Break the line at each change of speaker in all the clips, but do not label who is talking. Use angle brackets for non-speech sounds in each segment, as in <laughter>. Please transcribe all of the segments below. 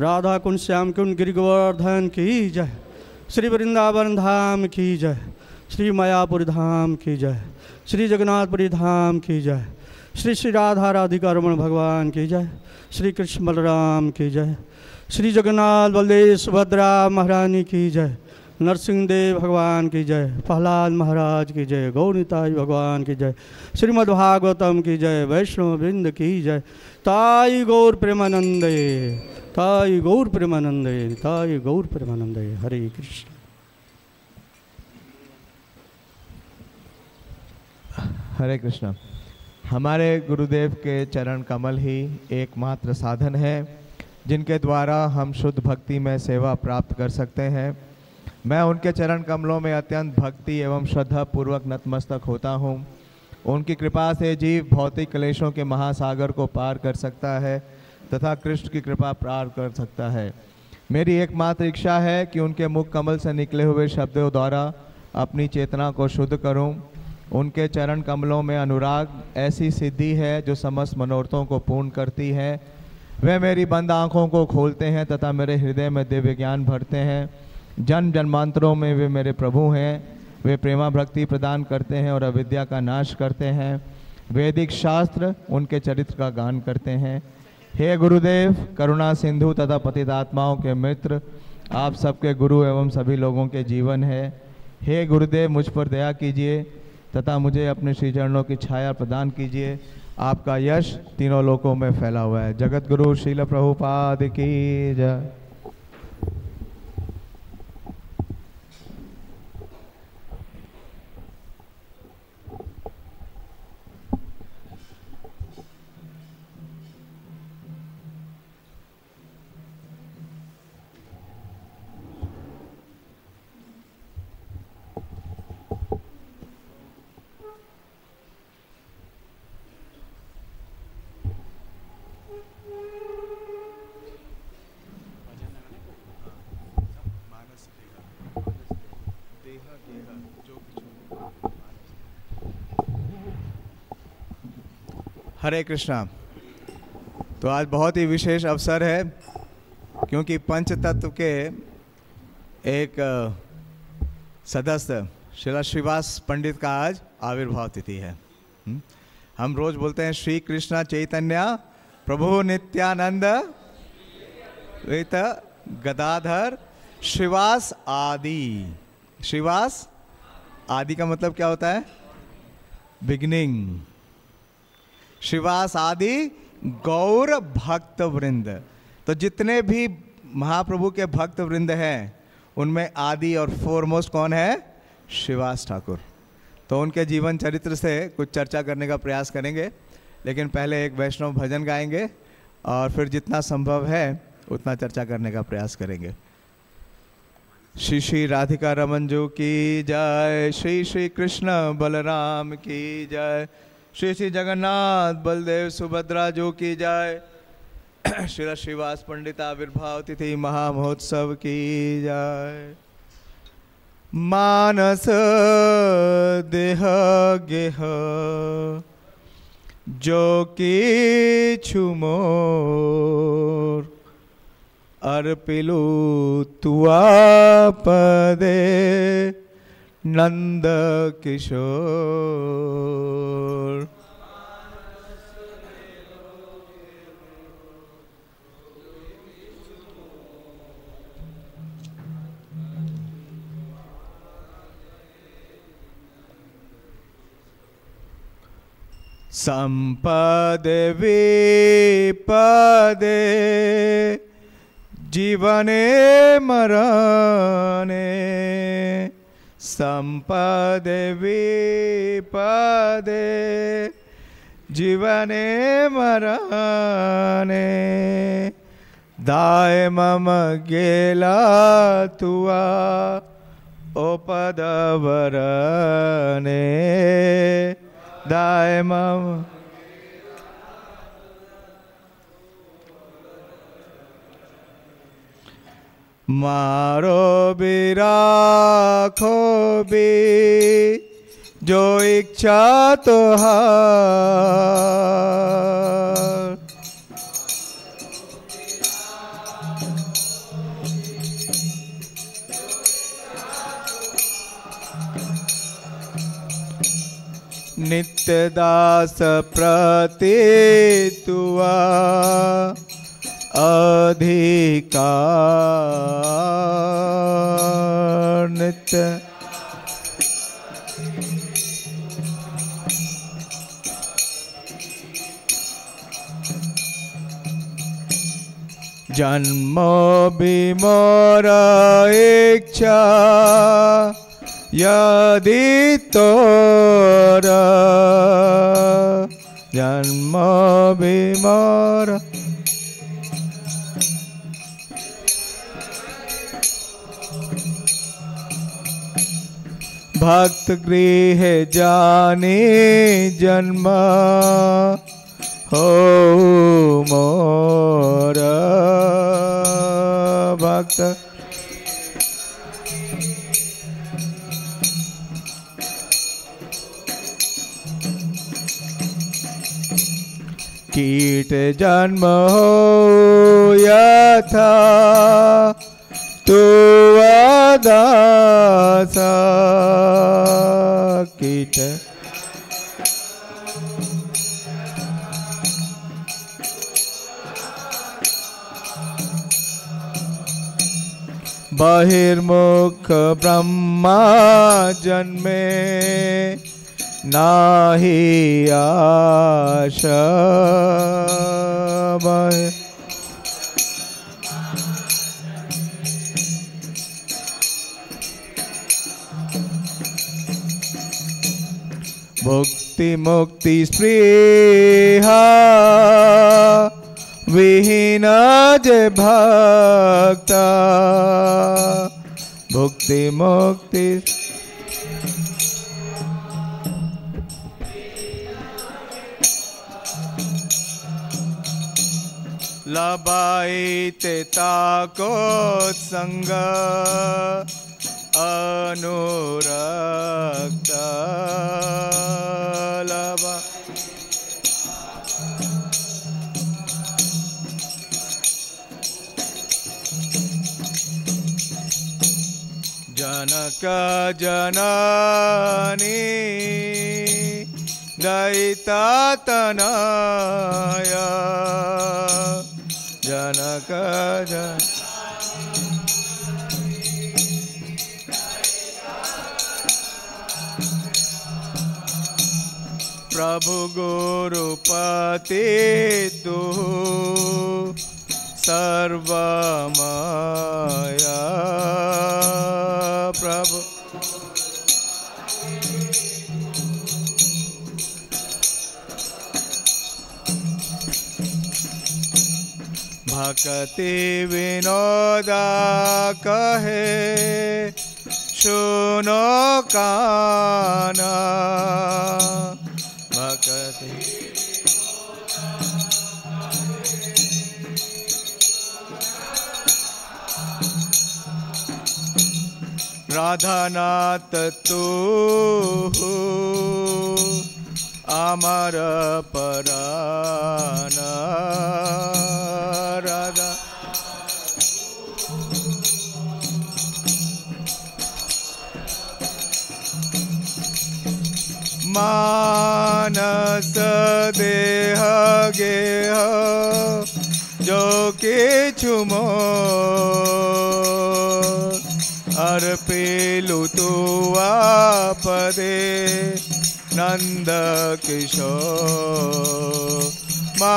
राधा कुंड श्याम कुंड गिर गोवर्धन की जय श्री वृंदावन धाम की जय श्री मायापुरी धाम की जय श्री जगन्नाथपुरी धाम की जय श्री श्री राधा राधिका रमण भगवान की जय श्री कृष्ण बलराम की जय श्री जगन्नाथ बलदेव सुभद्रा महारानी की जय नरसिंह देव भगवान की जय प्रहलाद महाराज की जय गौरताई भगवान की जय श्रीमदभागवतम की जय वैष्णव वृंद की जय ताई गौर प्रेमानंदे ताई गौर प्रेमानंद ताई गौर प्रेमानंद हरे कृष्ण हरे कृष्ण हमारे गुरुदेव के चरण कमल ही एकमात्र साधन है जिनके द्वारा हम शुद्ध भक्ति में सेवा प्राप्त कर सकते हैं मैं उनके चरण कमलों में अत्यंत भक्ति एवं श्रद्धा पूर्वक नतमस्तक होता हूँ उनकी कृपा से जीव भौतिक क्लेशों के महासागर को पार कर सकता है तथा कृष्ण की कृपा प्रार कर सकता है मेरी एकमात्र इच्छा है कि उनके मुख कमल से निकले हुए शब्दों द्वारा अपनी चेतना को शुद्ध करूं। उनके चरण कमलों में अनुराग ऐसी सिद्धि है जो समस्त मनोरथों को पूर्ण करती है वे मेरी बंद आँखों को खोलते हैं तथा मेरे हृदय में दिव्य ज्ञान भरते हैं जन्म जन्मांतरों में वे मेरे प्रभु हैं वे प्रेमा भक्ति प्रदान करते हैं और अविद्या का नाश करते हैं वैदिक शास्त्र उनके चरित्र का गान करते हैं हे गुरुदेव करुणा सिंधु तथा पतित आत्माओं के मित्र आप सबके गुरु एवं सभी लोगों के जीवन है हे गुरुदेव मुझ पर दया कीजिए तथा मुझे अपने श्री चरणों की छाया प्रदान कीजिए आपका यश तीनों लोकों में फैला हुआ है जगत गुरु शील प्रभुपाद की जय हरे कृष्णा तो आज बहुत ही विशेष अवसर है क्योंकि पंच तत्व के एक सदस्य शिला श्रीवास पंडित का आज आविर्भाव तिथि है हम्म। हम रोज बोलते हैं श्री कृष्णा चैतन्य प्रभु नित्यानंद गदाधर श्रीवास आदि श्रीवास आदि का मतलब क्या होता है बिगनिंग शिवास आदि गौर भक्त वृंद तो जितने भी महाप्रभु के भक्त वृंद हैं उनमें आदि और फोरमोस्ट कौन है शिवास ठाकुर तो उनके जीवन चरित्र से कुछ चर्चा करने का प्रयास करेंगे लेकिन पहले एक वैष्णव भजन गाएंगे और फिर जितना संभव है उतना चर्चा करने का प्रयास करेंगे श्री श्री राधिका रमन जो की जय श्री श्री कृष्ण बलराम की जय श्री श्री जगन्नाथ बलदेव सुभद्रा जो की जाए <clears throat> श्री श्रीवास पंडित आविर्भाव तिथि
महामहोत्सव की जाए मानस देह गेह जो की छुमो अर्पिलु तुआ पदे नंद किशोर संपदे विपदे जीवने मरने सम्पदे विपदे जीवने मरने दाय मम गेला तुवा ओपदवरणे दाय मम मारो બી રાખો जो इच्छा तो नित्य दास प्रति तुआ अधिकारित जन्म भी मोर इच्छा यदि तोर जन्म मोरा भक्त गृह जाने जन्म हो मोर भक्त कीट जन्म हो यथा तू कीट बहिर्मुख ब्रह्मा जन्मे नाही आशा बहिर् भक्ति मुक्ति स्प्रेहा विहीन जय भक्ता भुक्ति मुक्ति लबाई ते ताको संग अनुरक्ता जननी दयितातनय जनक जन प्रभु गुरुपति तु सर्वमया प्रभु भक्ति विनोद कहे सुनो काना রাধানাথ তো আমার পরানা রাধা मानस देह गेह जो किछु मोर अर्पलु तुपदे नन्द किशो मा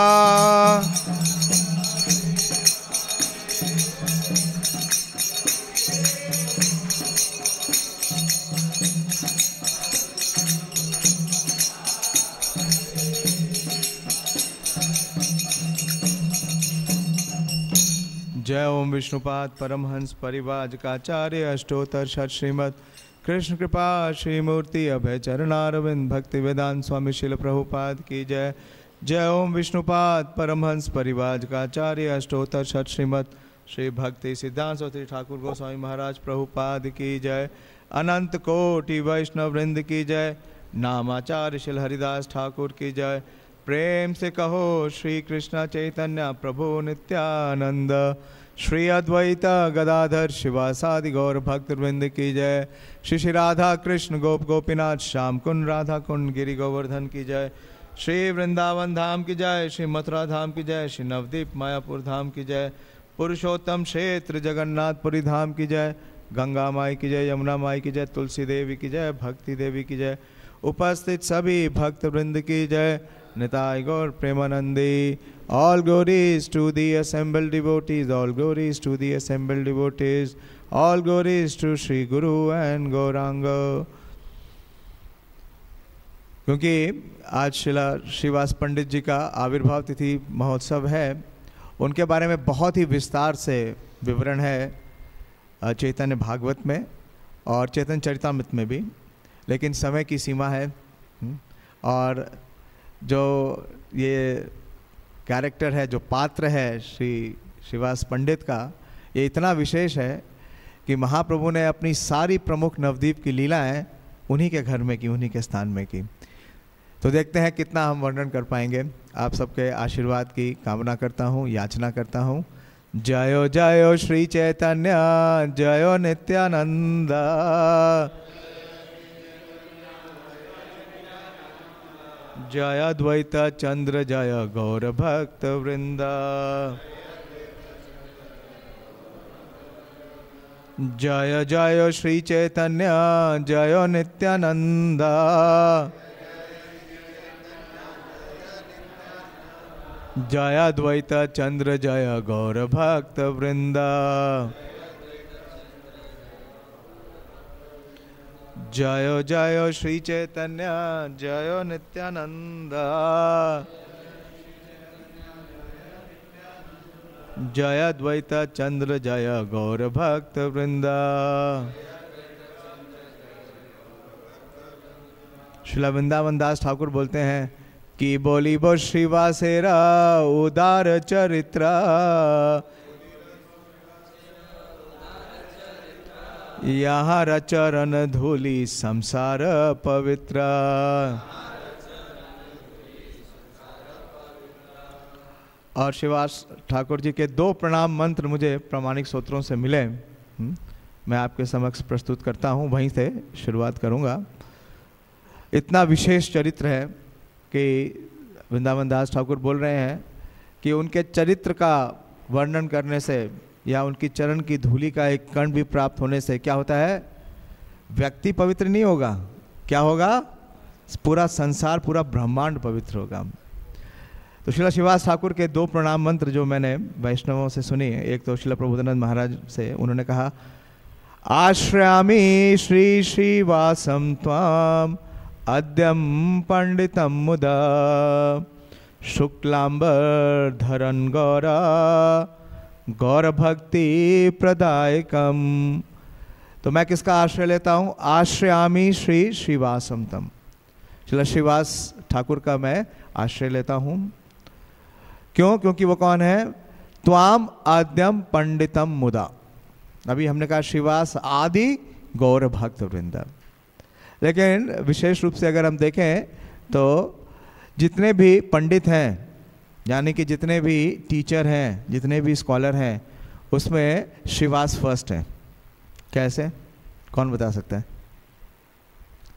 जय ओम विष्णुपाद परमहंस काचार्य अष्टोत्तर षट श्रीमद कृष्ण कृपा श्रीमूर्ति अभय चरणारविंद भक्ति वेदान स्वामी शिल प्रभुपाद की जय जय ओम विष्णुपाद परमहंस काचार्य अष्टोत्तर षट श्रीमद श्री भक्ति सिद्धांत सौत्री ठाकुर गोस्वामी महाराज प्रभुपाद की जय अनंत कोटि वैष्णव वृंद की जय नामाचार्य शिल हरिदास ठाकुर की जय प्रेम से कहो श्री कृष्ण चैतन्य प्रभु नित्यानंद श्री अद्वैत गदाधर शिवासादि गौर भक्तवृंद की जय श्री श्री राधा कृष्ण गोप गोपीनाथ श्याम कुंड राधा कुंड गिरी गोवर्धन की जय श्री वृंदावन धाम की जय श्री मथुरा धाम की जय श्री नवदीप मायापुर धाम की जय पुरुषोत्तम क्षेत्र जगन्नाथपुरी धाम की जय गंगा माई की जय यमुना माई की जय तुलसी देवी की जय भक्ति देवी की जय उपस्थित सभी भक्तवृंद की जय Nitai Gaur Premanandi. All glories to the assembled devotees, all glories to the assembled devotees, all glories to Sri Guru and Gauranga. क्योंकि आज शिला श्रीवास पंडित जी का आविर्भाव तिथि महोत्सव है उनके बारे में बहुत ही विस्तार से विवरण है चैतन्य भागवत में और चैतन्य चरितमृत में भी लेकिन समय की सीमा है और जो ये कैरेक्टर है जो पात्र है श्री शिवास पंडित का ये इतना विशेष है कि महाप्रभु ने अपनी सारी प्रमुख नवदीप की लीलाएं उन्हीं के घर में की उन्हीं के स्थान में की तो देखते हैं कितना हम वर्णन कर पाएंगे आप सबके आशीर्वाद की कामना करता हूँ याचना करता हूँ जयो जयो श्री चैतन्य जयो नित्यानंदा
जया द्वैत
चंद्र जय गौर भक्त वृंदा जय जय श्री चैतन्य जय नित्यानंद जया द्वैत चंद्र जय गौर भक्त वृंदा जय जयो श्री चैतन्य जयो नित्यानंद जय द्वैत चंद्र जय गौर भक्त वृंदा शिला वृंदावन दास ठाकुर बोलते हैं कि बोली बो श्रीवासेरा उदार चरित्रा यहाँ चरण धूली संसार पवित्र और शिवास ठाकुर जी के दो प्रणाम मंत्र मुझे प्रमाणिक सूत्रों से मिले हम्म, मैं आपके समक्ष प्रस्तुत करता हूँ वहीं से शुरुआत करूँगा इतना विशेष चरित्र है कि वृंदावन दास ठाकुर बोल रहे हैं कि उनके चरित्र का वर्णन करने से या उनकी चरण की धूलि का एक कण भी प्राप्त होने से क्या होता है व्यक्ति पवित्र नहीं होगा क्या होगा पूरा संसार पूरा ब्रह्मांड पवित्र होगा तो शिला शिवास ठाकुर के दो प्रणाम मंत्र जो मैंने वैष्णवों से सुनी एक तो शिला प्रबोधनंद महाराज से उन्होंने कहा आश्रयामी श्री श्रीवासम ताम अद्यम पंडितम मुदा शुक्लांबर धरन गौरा गौर भक्ति प्रदायकम तो मैं किसका आश्रय लेता हूँ आश्रयामी श्री श्रीवासम तम चलो श्रीवास ठाकुर का मैं आश्रय लेता हूँ क्यों क्योंकि वो कौन है त्वाम आद्यम पंडितम मुदा अभी हमने कहा श्रीवास आदि गौर भक्त वृंद लेकिन विशेष रूप से अगर हम देखें तो जितने भी पंडित हैं यानी कि जितने भी टीचर हैं जितने भी स्कॉलर हैं उसमें श्रीवास फर्स्ट है कैसे कौन बता सकता है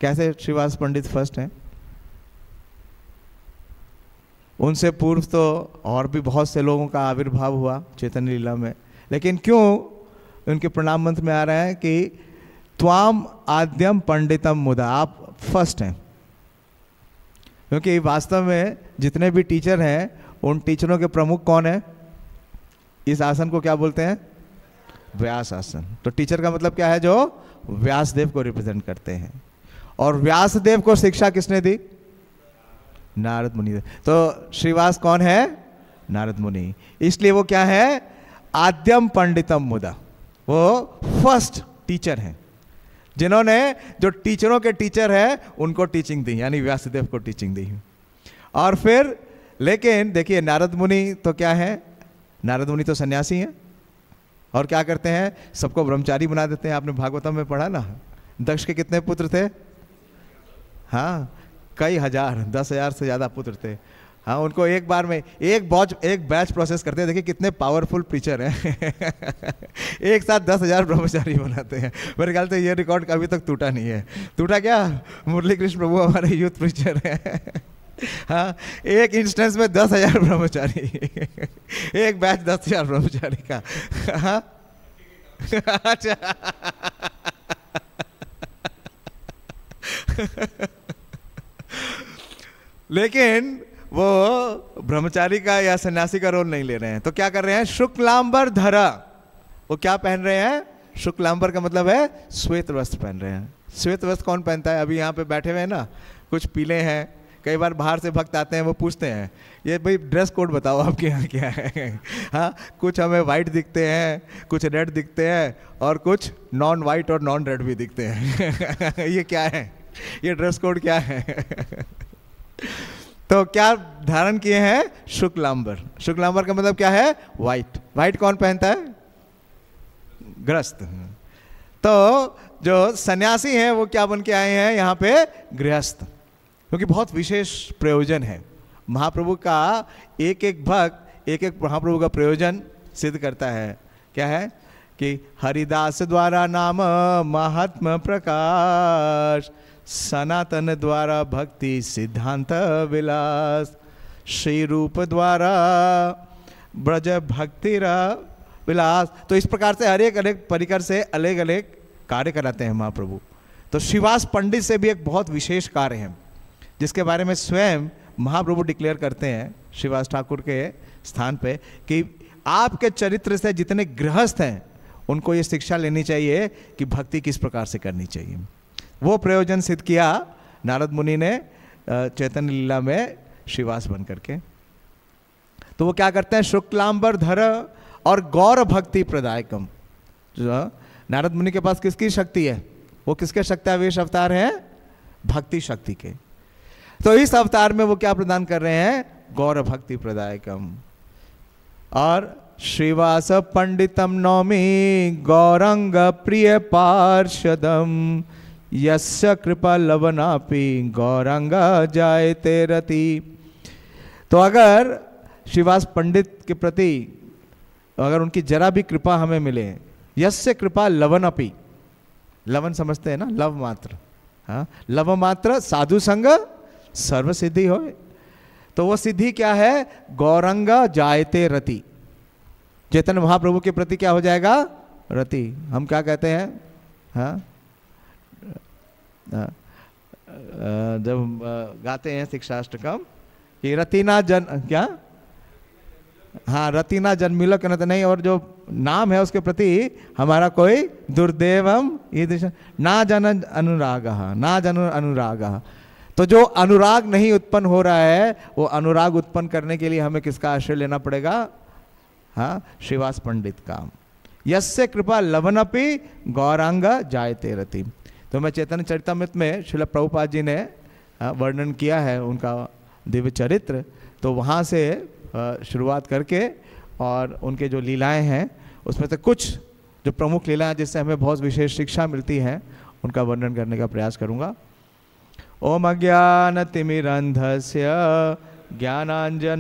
कैसे श्रीवास पंडित फर्स्ट हैं उनसे पूर्व तो और भी बहुत से लोगों का आविर्भाव हुआ चैतन्य लीला में लेकिन क्यों उनके प्रणाम मंत्र में आ रहा है कि त्वाम आद्यम पंडितम मुदा आप फर्स्ट हैं क्योंकि वास्तव में जितने भी टीचर हैं उन टीचरों के प्रमुख कौन है इस आसन को क्या बोलते हैं व्यास आसन तो टीचर का मतलब क्या है जो व्यासदेव को रिप्रेजेंट करते हैं और व्यासदेव को शिक्षा किसने दी नारद मुनि तो श्रीवास कौन है नारद मुनि इसलिए वो क्या है आद्यम पंडितम मुदा वो फर्स्ट टीचर हैं जिन्होंने जो टीचरों के टीचर हैं उनको टीचिंग दी यानी व्यासदेव को टीचिंग दी और फिर लेकिन देखिए नारद मुनि तो क्या है नारद मुनि तो सन्यासी हैं और क्या करते हैं सबको ब्रह्मचारी बना देते हैं आपने भागवतम में पढ़ा ना दक्ष के कितने पुत्र थे हाँ कई हज़ार दस हज़ार से ज़्यादा पुत्र थे हाँ उनको एक बार में एक बॉच एक बैच प्रोसेस करते हैं देखिए कितने पावरफुल प्रीचर हैं <laughs> एक साथ दस हज़ार ब्रह्मचारी बनाते हैं मेरे ख्याल से ये रिकॉर्ड अभी तक टूटा नहीं है टूटा क्या मुरली कृष्ण प्रभु हमारे यूथ प्रीचर हैं हाँ एक इंस्टेंस में दस हजार ब्रह्मचारी एक बैच दस हजार ब्रह्मचारी का हाँ? अच्छा। लेकिन वो ब्रह्मचारी का या सन्यासी का रोल नहीं ले रहे हैं तो क्या कर रहे हैं शुक्लांबर धरा वो क्या पहन रहे हैं शुक्लांबर का मतलब है श्वेत वस्त्र पहन रहे हैं श्वेत वस्त्र कौन पहनता है अभी यहाँ पे बैठे हुए हैं ना कुछ पीले हैं कई बार बाहर से भक्त आते हैं वो पूछते हैं ये भाई ड्रेस कोड बताओ आपके यहाँ क्या है <laughs> हाँ कुछ हमें वाइट दिखते हैं कुछ रेड दिखते हैं और कुछ नॉन वाइट और नॉन रेड भी दिखते हैं <laughs> ये क्या है ये ड्रेस कोड क्या है <laughs> तो क्या धारण किए हैं शुक्लांबर शुक्लांबर का मतलब क्या है वाइट वाइट कौन पहनता है ग्रस्त तो जो सन्यासी हैं वो क्या बन के आए हैं यहाँ पे गृहस्थ क्योंकि बहुत विशेष प्रयोजन है महाप्रभु का एक एक भक्त एक एक महाप्रभु का प्रयोजन सिद्ध करता है क्या है कि हरिदास द्वारा नाम महात्म प्रकाश सनातन द्वारा भक्ति सिद्धांत विलास श्री रूप द्वारा ब्रज भक्ति विलास तो इस प्रकार से एक अनेक परिकर से अलग अलग कार्य कराते हैं महाप्रभु तो शिवास पंडित से भी एक बहुत विशेष कार्य है जिसके बारे में स्वयं महाप्रभु डिक्लेयर करते हैं शिवास ठाकुर के स्थान पे कि आपके चरित्र से जितने गृहस्थ हैं उनको ये शिक्षा लेनी चाहिए कि भक्ति किस प्रकार से करनी चाहिए वो प्रयोजन सिद्ध किया नारद मुनि ने चैतन्य लीला में शिवास बन करके तो वो क्या करते हैं शुक्लांबर धर और गौर भक्ति प्रदायकम नारद मुनि के पास किसकी शक्ति है वो किसके शक्ति अवेश अवतार हैं भक्ति शक्ति के तो इस अवतार में वो क्या प्रदान कर रहे हैं गौर भक्ति प्रदायकम और श्रीवास पंडितम नौमी गौरंग प्रिय पार्षदम यस्य कृपा लवनापि गौरंग जायते रति तो अगर श्रीवास पंडित के प्रति अगर उनकी जरा भी कृपा हमें मिले यस्य कृपा लवन अपी लवन समझते हैं ना लव मात्र हाँ लव मात्र साधु संग सर्व सिद्धि हो तो वो सिद्धि क्या है गौरंग जायते रति चेतन महाप्रभु के प्रति क्या हो जाएगा रति हम क्या कहते हैं हाँ, हाँ। जब गाते हैं कम कि रतिना जन क्या हाँ रतिना जन्मिलो तो कहना नहीं और जो नाम है उसके प्रति हमारा कोई दुर्देवम ये ना जन अनुराग ना जन अनुराग तो जो अनुराग नहीं उत्पन्न हो रहा है वो अनुराग उत्पन्न करने के लिए हमें किसका आश्रय लेना पड़ेगा हाँ श्रीवास पंडित का यस्य कृपा लवनपि गौरांग जायते रति तो मैं चैतन्य चरितमृत में शिल प्रभुपाद जी ने हाँ, वर्णन किया है उनका दिव्य चरित्र तो वहाँ से हाँ, शुरुआत करके और उनके जो लीलाएं हैं उसमें से कुछ जो प्रमुख लीलाएं जिससे हमें बहुत विशेष शिक्षा मिलती हैं उनका वर्णन करने का प्रयास करूँगा ओम से ज्ञानाञ्जनशलाकया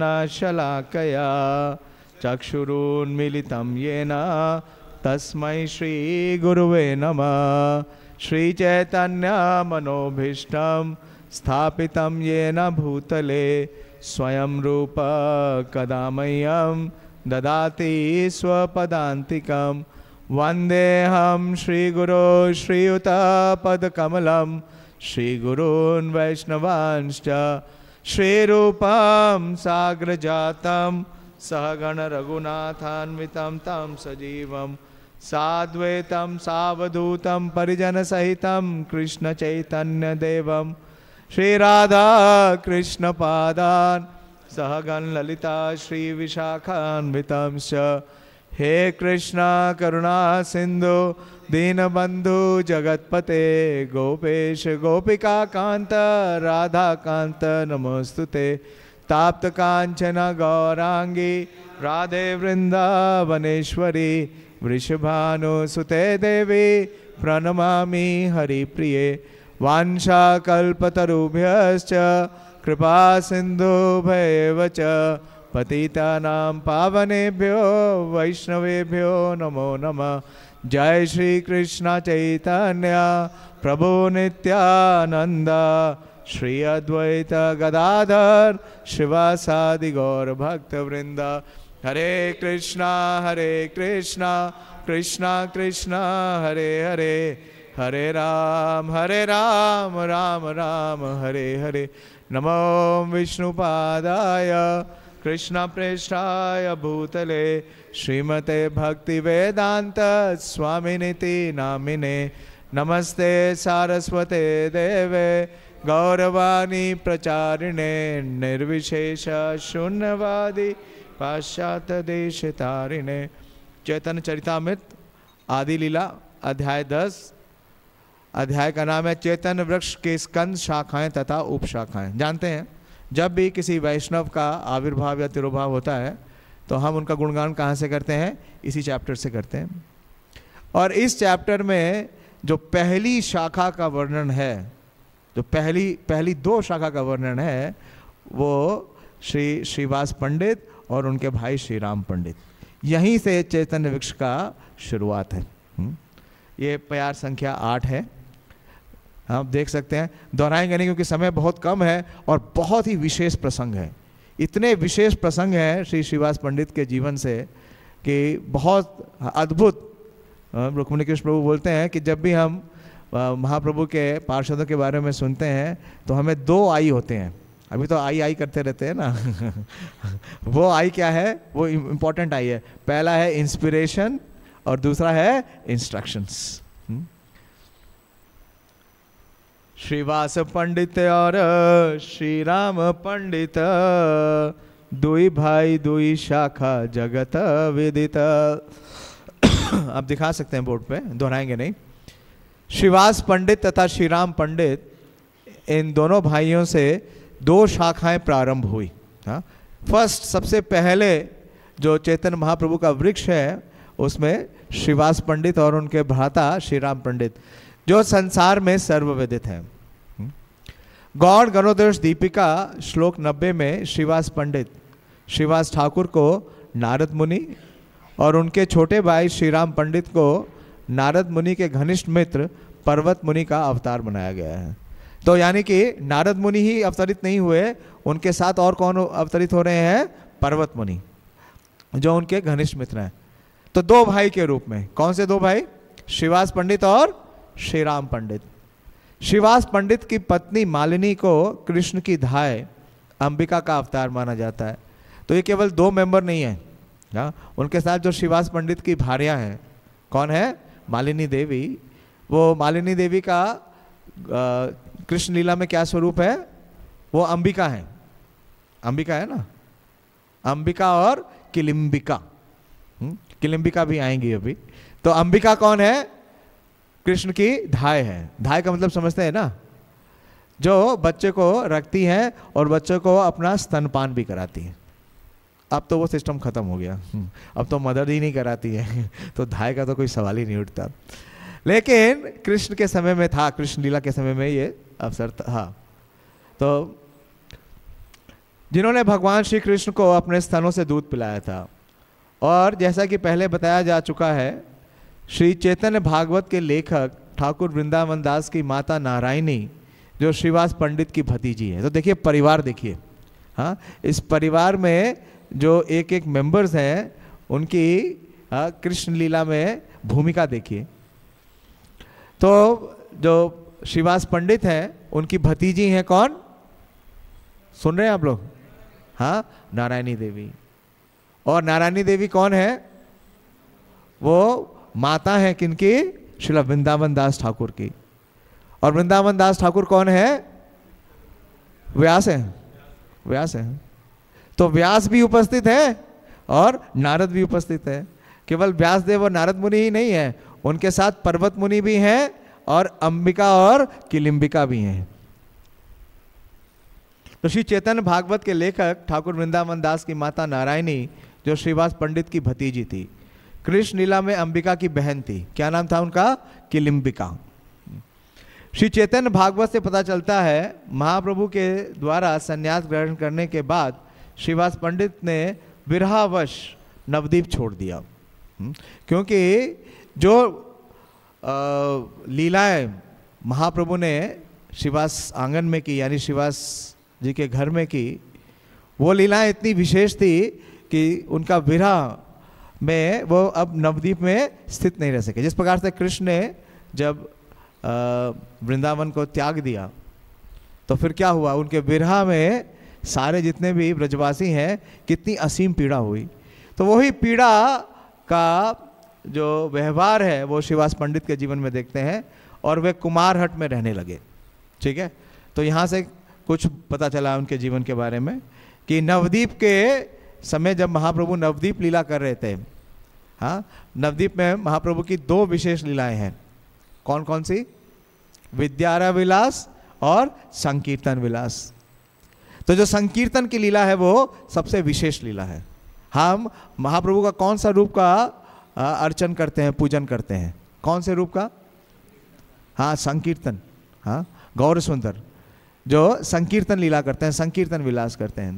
चक्षुरुन्मिलितं येन तस्मै श्रीगुरुवे नमः श्रीचैतन्यमनोभीष्टं स्थापितं येन भूतले स्वयं रूप कदा मह्यं ददाति स्वपदान्तिकं वन्देऽहं श्रीगुरो श्रीयुतपदकमलं श्रीगुरून् वैष्णवांश्च श्रीरूपां साग्रजातं सहगणरघुनाथान्वितं तं सजीवं साद्वैतं सावधूतं परिजनसहितं कृष्णचैतन्यदेवं श्रीराधाकृष्णपादान् सहगणललिता श्री च हे कृष्णा करुणा सिन्धु दीनबंधु जगतपते गोपेश गोपिका कांत राधा कांत नमोस्तुते ताप्त कांचन गौरांगी राधे वृंदावनेश्वरी वृषभानुसुते देवी प्रणमा हरिप्रिये वाञ्छाकल्पतरुभ्यश्च कृपा सिन्धुभैव च पतितानां पावनेभ्यो वैष्णवेभ्यो नमो नमः जय श्री कृष्ण चैतन्य प्रभु नित्यानंद श्री अद्वैत गदाधर शिवासादि गौर भक्त वृंद हरे कृष्णा हरे कृष्णा कृष्णा कृष्णा हरे हरे हरे राम हरे राम राम राम हरे हरे नमो विष्णुपादाय प्रेषाय भूतले श्रीमते भक्ति वेदांत स्वामिनिति नामिने नमस्ते सारस्वते देवे गौरवाणी प्रचारिणे निर्विशेष शून्यवादी पाश्चात देश तारिणे चैतन्य चरितामृत आदि लीला अध्याय दस अध्याय का नाम है चेतन वृक्ष के स्कंद शाखाएं तथा उपशाखाएं जानते हैं जब भी किसी वैष्णव का आविर्भाव या तिरुभाव होता है तो हम उनका गुणगान कहाँ से करते हैं इसी चैप्टर से करते हैं और इस चैप्टर में जो पहली शाखा का वर्णन है जो पहली पहली दो शाखा का वर्णन है वो श्री श्रीवास पंडित और उनके भाई श्री राम पंडित यहीं से चैतन्य वृक्ष का शुरुआत है हम्म। ये प्यार संख्या आठ है आप देख सकते हैं दोहराएंगे नहीं क्योंकि समय बहुत कम है और बहुत ही विशेष प्रसंग है इतने विशेष प्रसंग हैं श्री श्रीवास पंडित के जीवन से कि बहुत अद्भुत रुक्मणी कृष्ण प्रभु बोलते हैं कि जब भी हम महाप्रभु के पार्षदों के बारे में सुनते हैं तो हमें दो आई होते हैं अभी तो आई आई करते रहते हैं ना <laughs> वो आई क्या है वो इम्पोर्टेंट आई है पहला है इंस्पिरेशन और दूसरा है इंस्ट्रक्शंस श्रीवास पंडित और श्री राम पंडित दुई भाई दुई शाखा जगत विदित आप दिखा सकते हैं बोर्ड पे दोहराएंगे नहीं श्रीवास पंडित तथा श्री राम पंडित इन दोनों भाइयों से दो शाखाएं प्रारंभ हुई हाँ फर्स्ट सबसे पहले जो चेतन महाप्रभु का वृक्ष है उसमें श्रीवास पंडित और उनके भ्राता श्रीराम पंडित जो संसार में सर्वविदित है हम्म। गौड़ गणोदेश दीपिका श्लोक नब्बे में श्रीवास पंडित श्रीवास ठाकुर को नारद मुनि और उनके छोटे भाई श्रीराम पंडित को नारद मुनि के घनिष्ठ मित्र पर्वत मुनि का अवतार बनाया गया है तो यानी कि नारद मुनि ही अवतरित नहीं हुए उनके साथ और कौन अवतरित हो रहे हैं पर्वत मुनि जो उनके घनिष्ठ मित्र हैं तो दो भाई के रूप में कौन से दो भाई श्रीवास पंडित और श्री राम पंडित शिवास पंडित की पत्नी मालिनी को कृष्ण की धाय अंबिका का अवतार माना जाता है तो ये केवल दो मेंबर नहीं है ना उनके साथ जो शिवास पंडित की भार्या हैं कौन है मालिनी देवी वो मालिनी देवी का कृष्ण लीला में क्या स्वरूप है वो अंबिका है अंबिका है ना अंबिका और किलिम्बिका हम्म, किलिम्बिका भी आएंगी अभी तो अंबिका कौन है कृष्ण की धाय है धाय का मतलब समझते हैं ना जो बच्चे को रखती है और बच्चे को अपना स्तनपान भी कराती है अब तो वो सिस्टम ख़त्म हो गया हम्म। अब तो मदद ही नहीं कराती है <laughs> तो धाय का तो कोई सवाल ही नहीं उठता लेकिन कृष्ण के समय में था कृष्ण लीला के समय में ये अवसर था हाँ। तो जिन्होंने भगवान श्री कृष्ण को अपने स्तनों से दूध पिलाया था और जैसा कि पहले बताया जा चुका है श्री चैतन्य भागवत के लेखक ठाकुर वृंदावन दास की माता नारायणी जो श्रीवास पंडित की भतीजी है तो देखिए परिवार देखिए हाँ इस परिवार में जो एक एक मेंबर्स हैं उनकी हाँ, कृष्ण लीला में भूमिका देखिए तो जो श्रीवास पंडित हैं उनकी भतीजी हैं कौन सुन रहे हैं आप लोग हाँ नारायणी देवी और नारायणी देवी कौन है वो माता है किनके श्री वृंदावन दास ठाकुर की और वृंदावन दास ठाकुर कौन है व्यास है व्यास है तो व्यास भी उपस्थित है और नारद भी उपस्थित है केवल व्यास देव और नारद मुनि ही नहीं है उनके साथ पर्वत मुनि भी हैं और अंबिका और किलिम्बिका भी हैं तो श्री चेतन भागवत के लेखक ठाकुर वृंदावन दास की माता नारायणी जो श्रीवास पंडित की भतीजी थी कृष्ण लीला में अंबिका की बहन थी क्या नाम था उनका किलिम्बिका श्री चैतन्य भागवत से पता चलता है महाप्रभु के द्वारा संन्यास ग्रहण करने के बाद श्रीवास पंडित ने विरहावश नवदीप छोड़ दिया हम्म, क्योंकि जो लीलाएं महाप्रभु ने श्रीवास आंगन में की यानी श्रीवास जी के घर में की वो लीलाएं इतनी विशेष थी कि उनका विरह में वो अब नवदीप में स्थित नहीं रह सके जिस प्रकार से कृष्ण ने जब वृंदावन को त्याग दिया तो फिर क्या हुआ उनके बिरहा में सारे जितने भी ब्रजवासी हैं कितनी असीम पीड़ा हुई तो वही पीड़ा का जो व्यवहार है वो शिवास पंडित के जीवन में देखते हैं और वे कुमारहट में रहने लगे ठीक है तो यहाँ से कुछ पता चला उनके जीवन के बारे में कि नवदीप के समय जब महाप्रभु नवदीप लीला कर रहे थे हाँ नवदीप में महाप्रभु की दो विशेष लीलाएं हैं कौन कौन सी विद्यारा विलास और संकीर्तन विलास तो जो संकीर्तन की लीला है वो सबसे विशेष लीला है हम महाप्रभु का कौन सा रूप का अर्चन करते हैं पूजन करते हैं कौन से रूप का हाँ संकीर्तन हाँ गौर सुंदर जो संकीर्तन लीला करते हैं संकीर्तन विलास करते हैं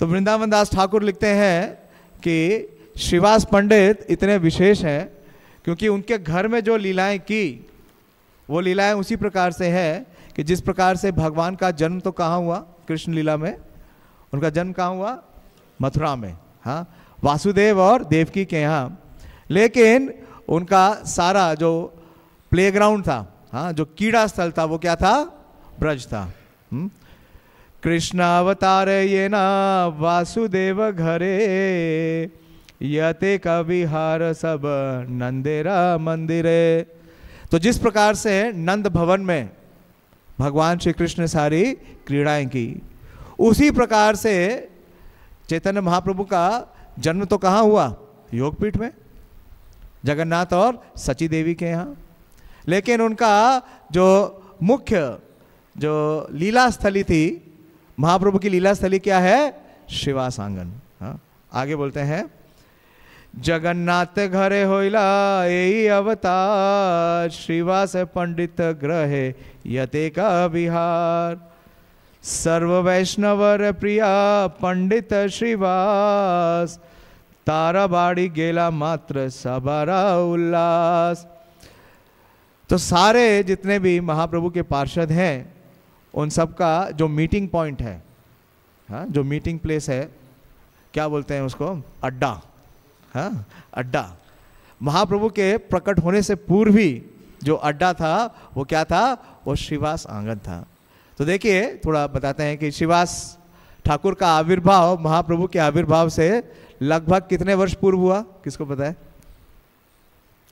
तो वृंदावन दास ठाकुर लिखते हैं कि शिवास पंडित इतने विशेष हैं क्योंकि उनके घर में जो लीलाएं की वो लीलाएं उसी प्रकार से है कि जिस प्रकार से भगवान का जन्म तो कहाँ हुआ कृष्ण लीला में उनका जन्म कहाँ हुआ मथुरा में हाँ वासुदेव और देवकी के यहाँ लेकिन उनका सारा जो प्लेग्राउंड था हाँ जो कीड़ा स्थल था वो क्या था ब्रज था हुँ? हम्म। कृष्णावतार ये न वासुदेव घरे यते कविहार सब नंदेरा मंदिरे तो जिस प्रकार से नंद भवन में भगवान श्री कृष्ण ने सारी क्रीड़ाएं की उसी प्रकार से चैतन्य महाप्रभु का जन्म तो कहाँ हुआ योगपीठ में जगन्नाथ और सची देवी के यहाँ लेकिन उनका जो मुख्य जो लीला स्थली थी महाप्रभु की लीला स्थली क्या है शिवासांगन हाँ आगे बोलते हैं जगन्नाथ घरे होइला यही अवतार श्रीवास पंडित ग्रहे यते का बिहार सर्व वैष्णवर प्रिया पंडित श्रीवास बाड़ी गेला मात्र सबारा उल्लास तो सारे जितने भी महाप्रभु के पार्षद हैं उन सबका जो मीटिंग पॉइंट है हाँ जो मीटिंग प्लेस है क्या बोलते हैं उसको अड्डा हाँ अड्डा महाप्रभु के प्रकट होने से पूर्व ही जो अड्डा था वो क्या था वो श्रीवास आंगन था तो देखिए थोड़ा बताते हैं कि श्रीवास ठाकुर का आविर्भाव महाप्रभु के आविर्भाव से लगभग कितने वर्ष पूर्व हुआ किसको पता है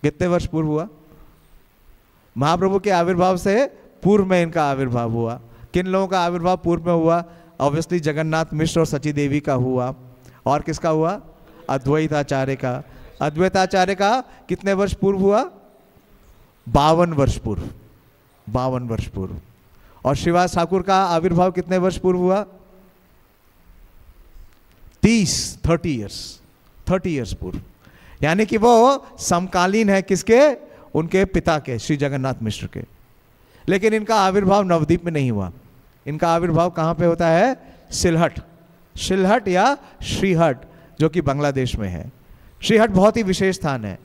कितने वर्ष पूर्व हुआ महाप्रभु के आविर्भाव से पूर्व में इनका आविर्भाव हुआ किन लोगों का आविर्भाव पूर्व में हुआ ऑब्वियसली जगन्नाथ मिश्र और सची देवी का हुआ और किसका हुआ अद्वैत आचार्य का अद्वैत आचार्य का कितने वर्ष पूर्व हुआ बावन वर्ष पूर्व बावन वर्ष पूर्व और शिवाज ठाकुर का आविर्भाव कितने वर्ष पूर्व हुआ तीस थर्टी ईयर्स थर्टी ईयर्स पूर्व यानी कि वो समकालीन है किसके उनके पिता के श्री जगन्नाथ मिश्र के लेकिन इनका आविर्भाव नवद्वीप में नहीं हुआ इनका आविर्भाव कहाँ पे होता है सिलहट सिलहट या श्रीहट जो कि बांग्लादेश में है श्रीहट बहुत ही विशेष स्थान है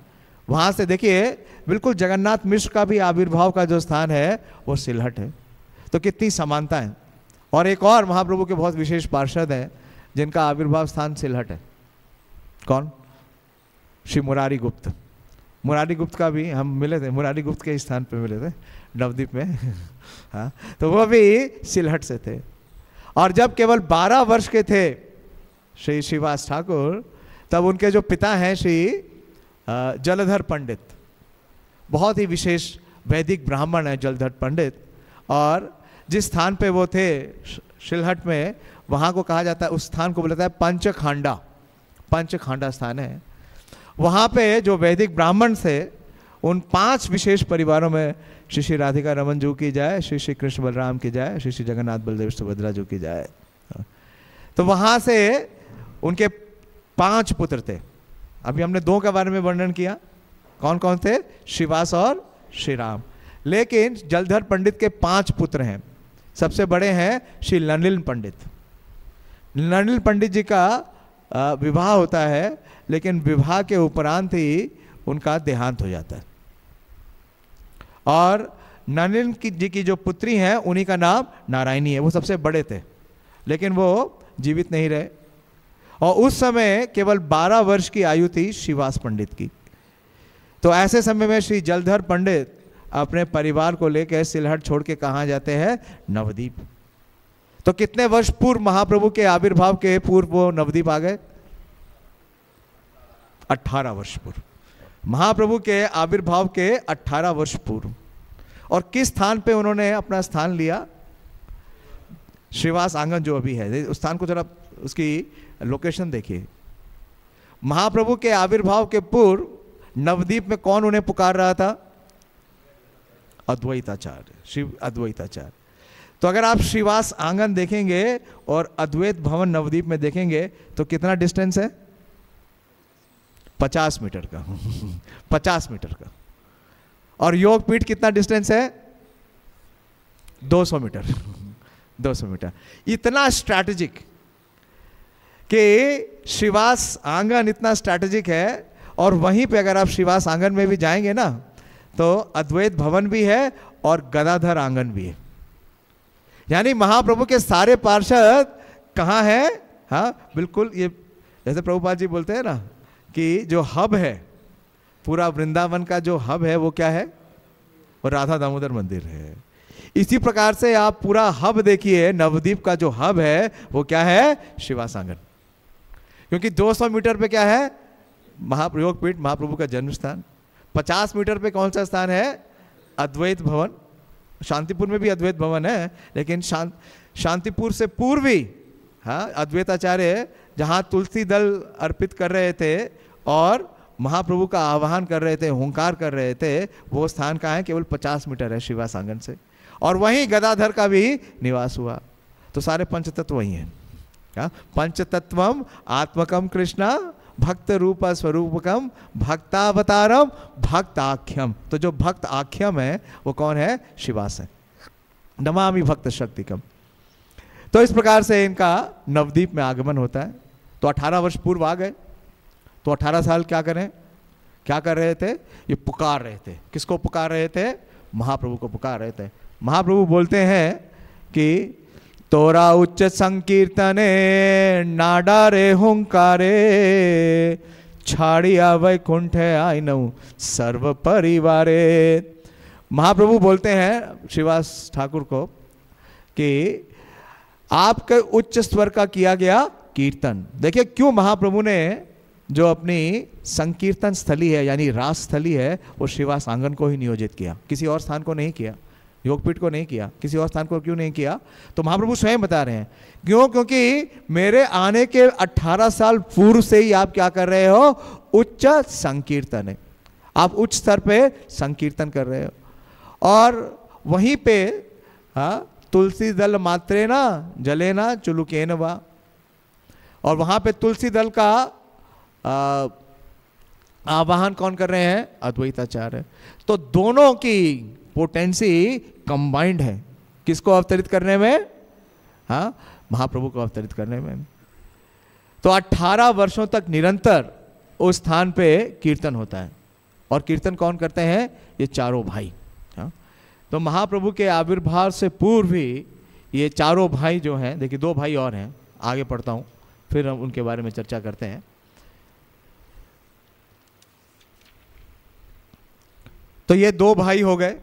वहाँ से देखिए बिल्कुल जगन्नाथ मिश्र का भी आविर्भाव का जो स्थान है वो सिलहट है तो कितनी समानता है और एक और महाप्रभु के बहुत विशेष पार्षद हैं जिनका आविर्भाव स्थान सिलहट है कौन श्री मुरारी गुप्त मुरारी गुप्त का भी हम मिले थे मुरारी गुप्त के स्थान पर मिले थे नवदीप में <laughs> हाँ तो वो भी सिलहट से थे और जब केवल 12 वर्ष के थे श्री श्रीवास ठाकुर तब उनके जो पिता हैं श्री जलधर पंडित बहुत ही विशेष वैदिक ब्राह्मण है जलधर पंडित और जिस स्थान पे वो थे सिलहट में वहाँ को कहा जाता है उस स्थान को बोला है पंचखांडा पंचखांडा स्थान है वहाँ पे जो वैदिक ब्राह्मण थे उन पांच विशेष परिवारों में श्री श्री राधिका रमन जू की जाए श्री श्री कृष्ण बलराम की जाए श्री श्री जगन्नाथ बलदेव सुभद्रा जू की जाए तो वहां से उनके पांच पुत्र थे अभी हमने दो के बारे में वर्णन किया कौन कौन थे शिवास और श्री राम लेकिन जलधर पंडित के पांच पुत्र हैं सबसे बड़े हैं श्री लनिल पंडित लनिल पंडित जी का विवाह होता है लेकिन विवाह के उपरांत ही उनका देहांत हो जाता है और ननिन की जी की जो पुत्री हैं उन्हीं का नाम नारायणी है वो सबसे बड़े थे लेकिन वो जीवित नहीं रहे और उस समय केवल 12 वर्ष की आयु थी शिवास पंडित की तो ऐसे समय में श्री जलधर पंडित अपने परिवार को लेकर सिलहट छोड़ के कहाँ जाते हैं नवदीप तो कितने वर्ष पूर्व महाप्रभु के आविर्भाव के पूर्व वो नवदीप आ गए 18 वर्ष पूर्व महाप्रभु के आविर्भाव के 18 वर्ष पूर्व और किस स्थान पे उन्होंने अपना स्थान लिया श्रीवास आंगन जो अभी है उस स्थान को जरा उसकी लोकेशन देखिए महाप्रभु के आविर्भाव के पूर्व नवदीप में कौन उन्हें पुकार रहा था अद्वैताचार्य शिव अद्वैताचार्य तो अगर आप श्रीवास आंगन देखेंगे और अद्वैत भवन नवदीप में देखेंगे तो कितना डिस्टेंस है पचास मीटर का पचास मीटर का और योग पीठ कितना डिस्टेंस है दो सौ मीटर दो सौ मीटर इतना स्ट्रैटेजिक कि शिवास आंगन इतना स्ट्रैटेजिक है और वहीं पे अगर आप शिवास आंगन में भी जाएंगे ना तो अद्वैत भवन भी है और गदाधर आंगन भी है यानी महाप्रभु के सारे पार्षद कहाँ हैं हाँ बिल्कुल ये जैसे प्रभुपाद जी बोलते हैं ना कि जो हब है पूरा वृंदावन का जो हब है वो क्या है वो राधा दामोदर मंदिर है इसी प्रकार से आप पूरा हब देखिए नवदीप का जो हब है वो क्या है शिवासांगन क्योंकि 200 मीटर पे क्या है महाप्रयोग पीठ महाप्रभु का जन्म स्थान पचास मीटर पे कौन सा स्थान है अद्वैत भवन शांतिपुर में भी अद्वैत भवन है लेकिन शांत शांतिपुर से पूर्वी हाँ अद्वैताचार्य जहाँ तुलसी दल अर्पित कर रहे थे और महाप्रभु का आह्वान कर रहे थे हुंकार कर रहे थे वो स्थान कहाँ है केवल पचास मीटर है शिवा सांगन से और वहीं गदाधर का भी निवास हुआ तो सारे पंचतत्व वही हैं क्या हाँ, पंचतत्वम आत्मकम कृष्णा भक्त रूप स्वरूपकम भक्तावतारम भक्त आख्यम तो जो भक्त आख्यम है वो कौन है शिवास है नमामि भक्त शक्तिकम तो इस प्रकार से इनका नवदीप में आगमन होता है तो 18 वर्ष पूर्व आ गए तो 18 साल क्या करें क्या कर रहे थे ये पुकार रहे थे किसको पुकार रहे थे महाप्रभु को पुकार रहे थे महाप्रभु बोलते हैं कि तोरा उच्च संकीर्तने नाडा रे हुंकारे छाड़िया वैकुंठ आई नऊ सर्व परिवार महाप्रभु बोलते हैं श्रीवास ठाकुर को कि आपके उच्च स्वर का किया गया कीर्तन देखिए क्यों महाप्रभु ने जो अपनी संकीर्तन स्थली है यानी रास स्थली है वो शिवा सांगन को ही नियोजित किया किसी और स्थान को नहीं किया योगपीठ को नहीं किया किसी और स्थान को क्यों नहीं किया तो महाप्रभु स्वयं बता रहे हैं क्यों क्योंकि मेरे आने के 18 साल पूर्व से ही आप क्या कर रहे हो उच्च संकीर्तन है आप उच्च स्तर पे संकीर्तन कर रहे हो और वहीं पे हाँ, तुलसी दल मात्रे ना जले ना चुलुके वा और वहाँ पे तुलसी दल का आवाहन कौन कर रहे हैं अद्वैताचार्य तो दोनों की पोटेंसी कंबाइंड है किसको अवतरित करने में हाँ महाप्रभु को अवतरित करने में तो 18 वर्षों तक निरंतर उस स्थान पे कीर्तन होता है और कीर्तन कौन करते हैं ये चारों भाई तो महाप्रभु के आविर्भाव से पूर्व ही ये चारों भाई जो हैं देखिए दो भाई और हैं आगे पढ़ता हूँ फिर हम उनके बारे में चर्चा करते हैं तो ये दो भाई हो गए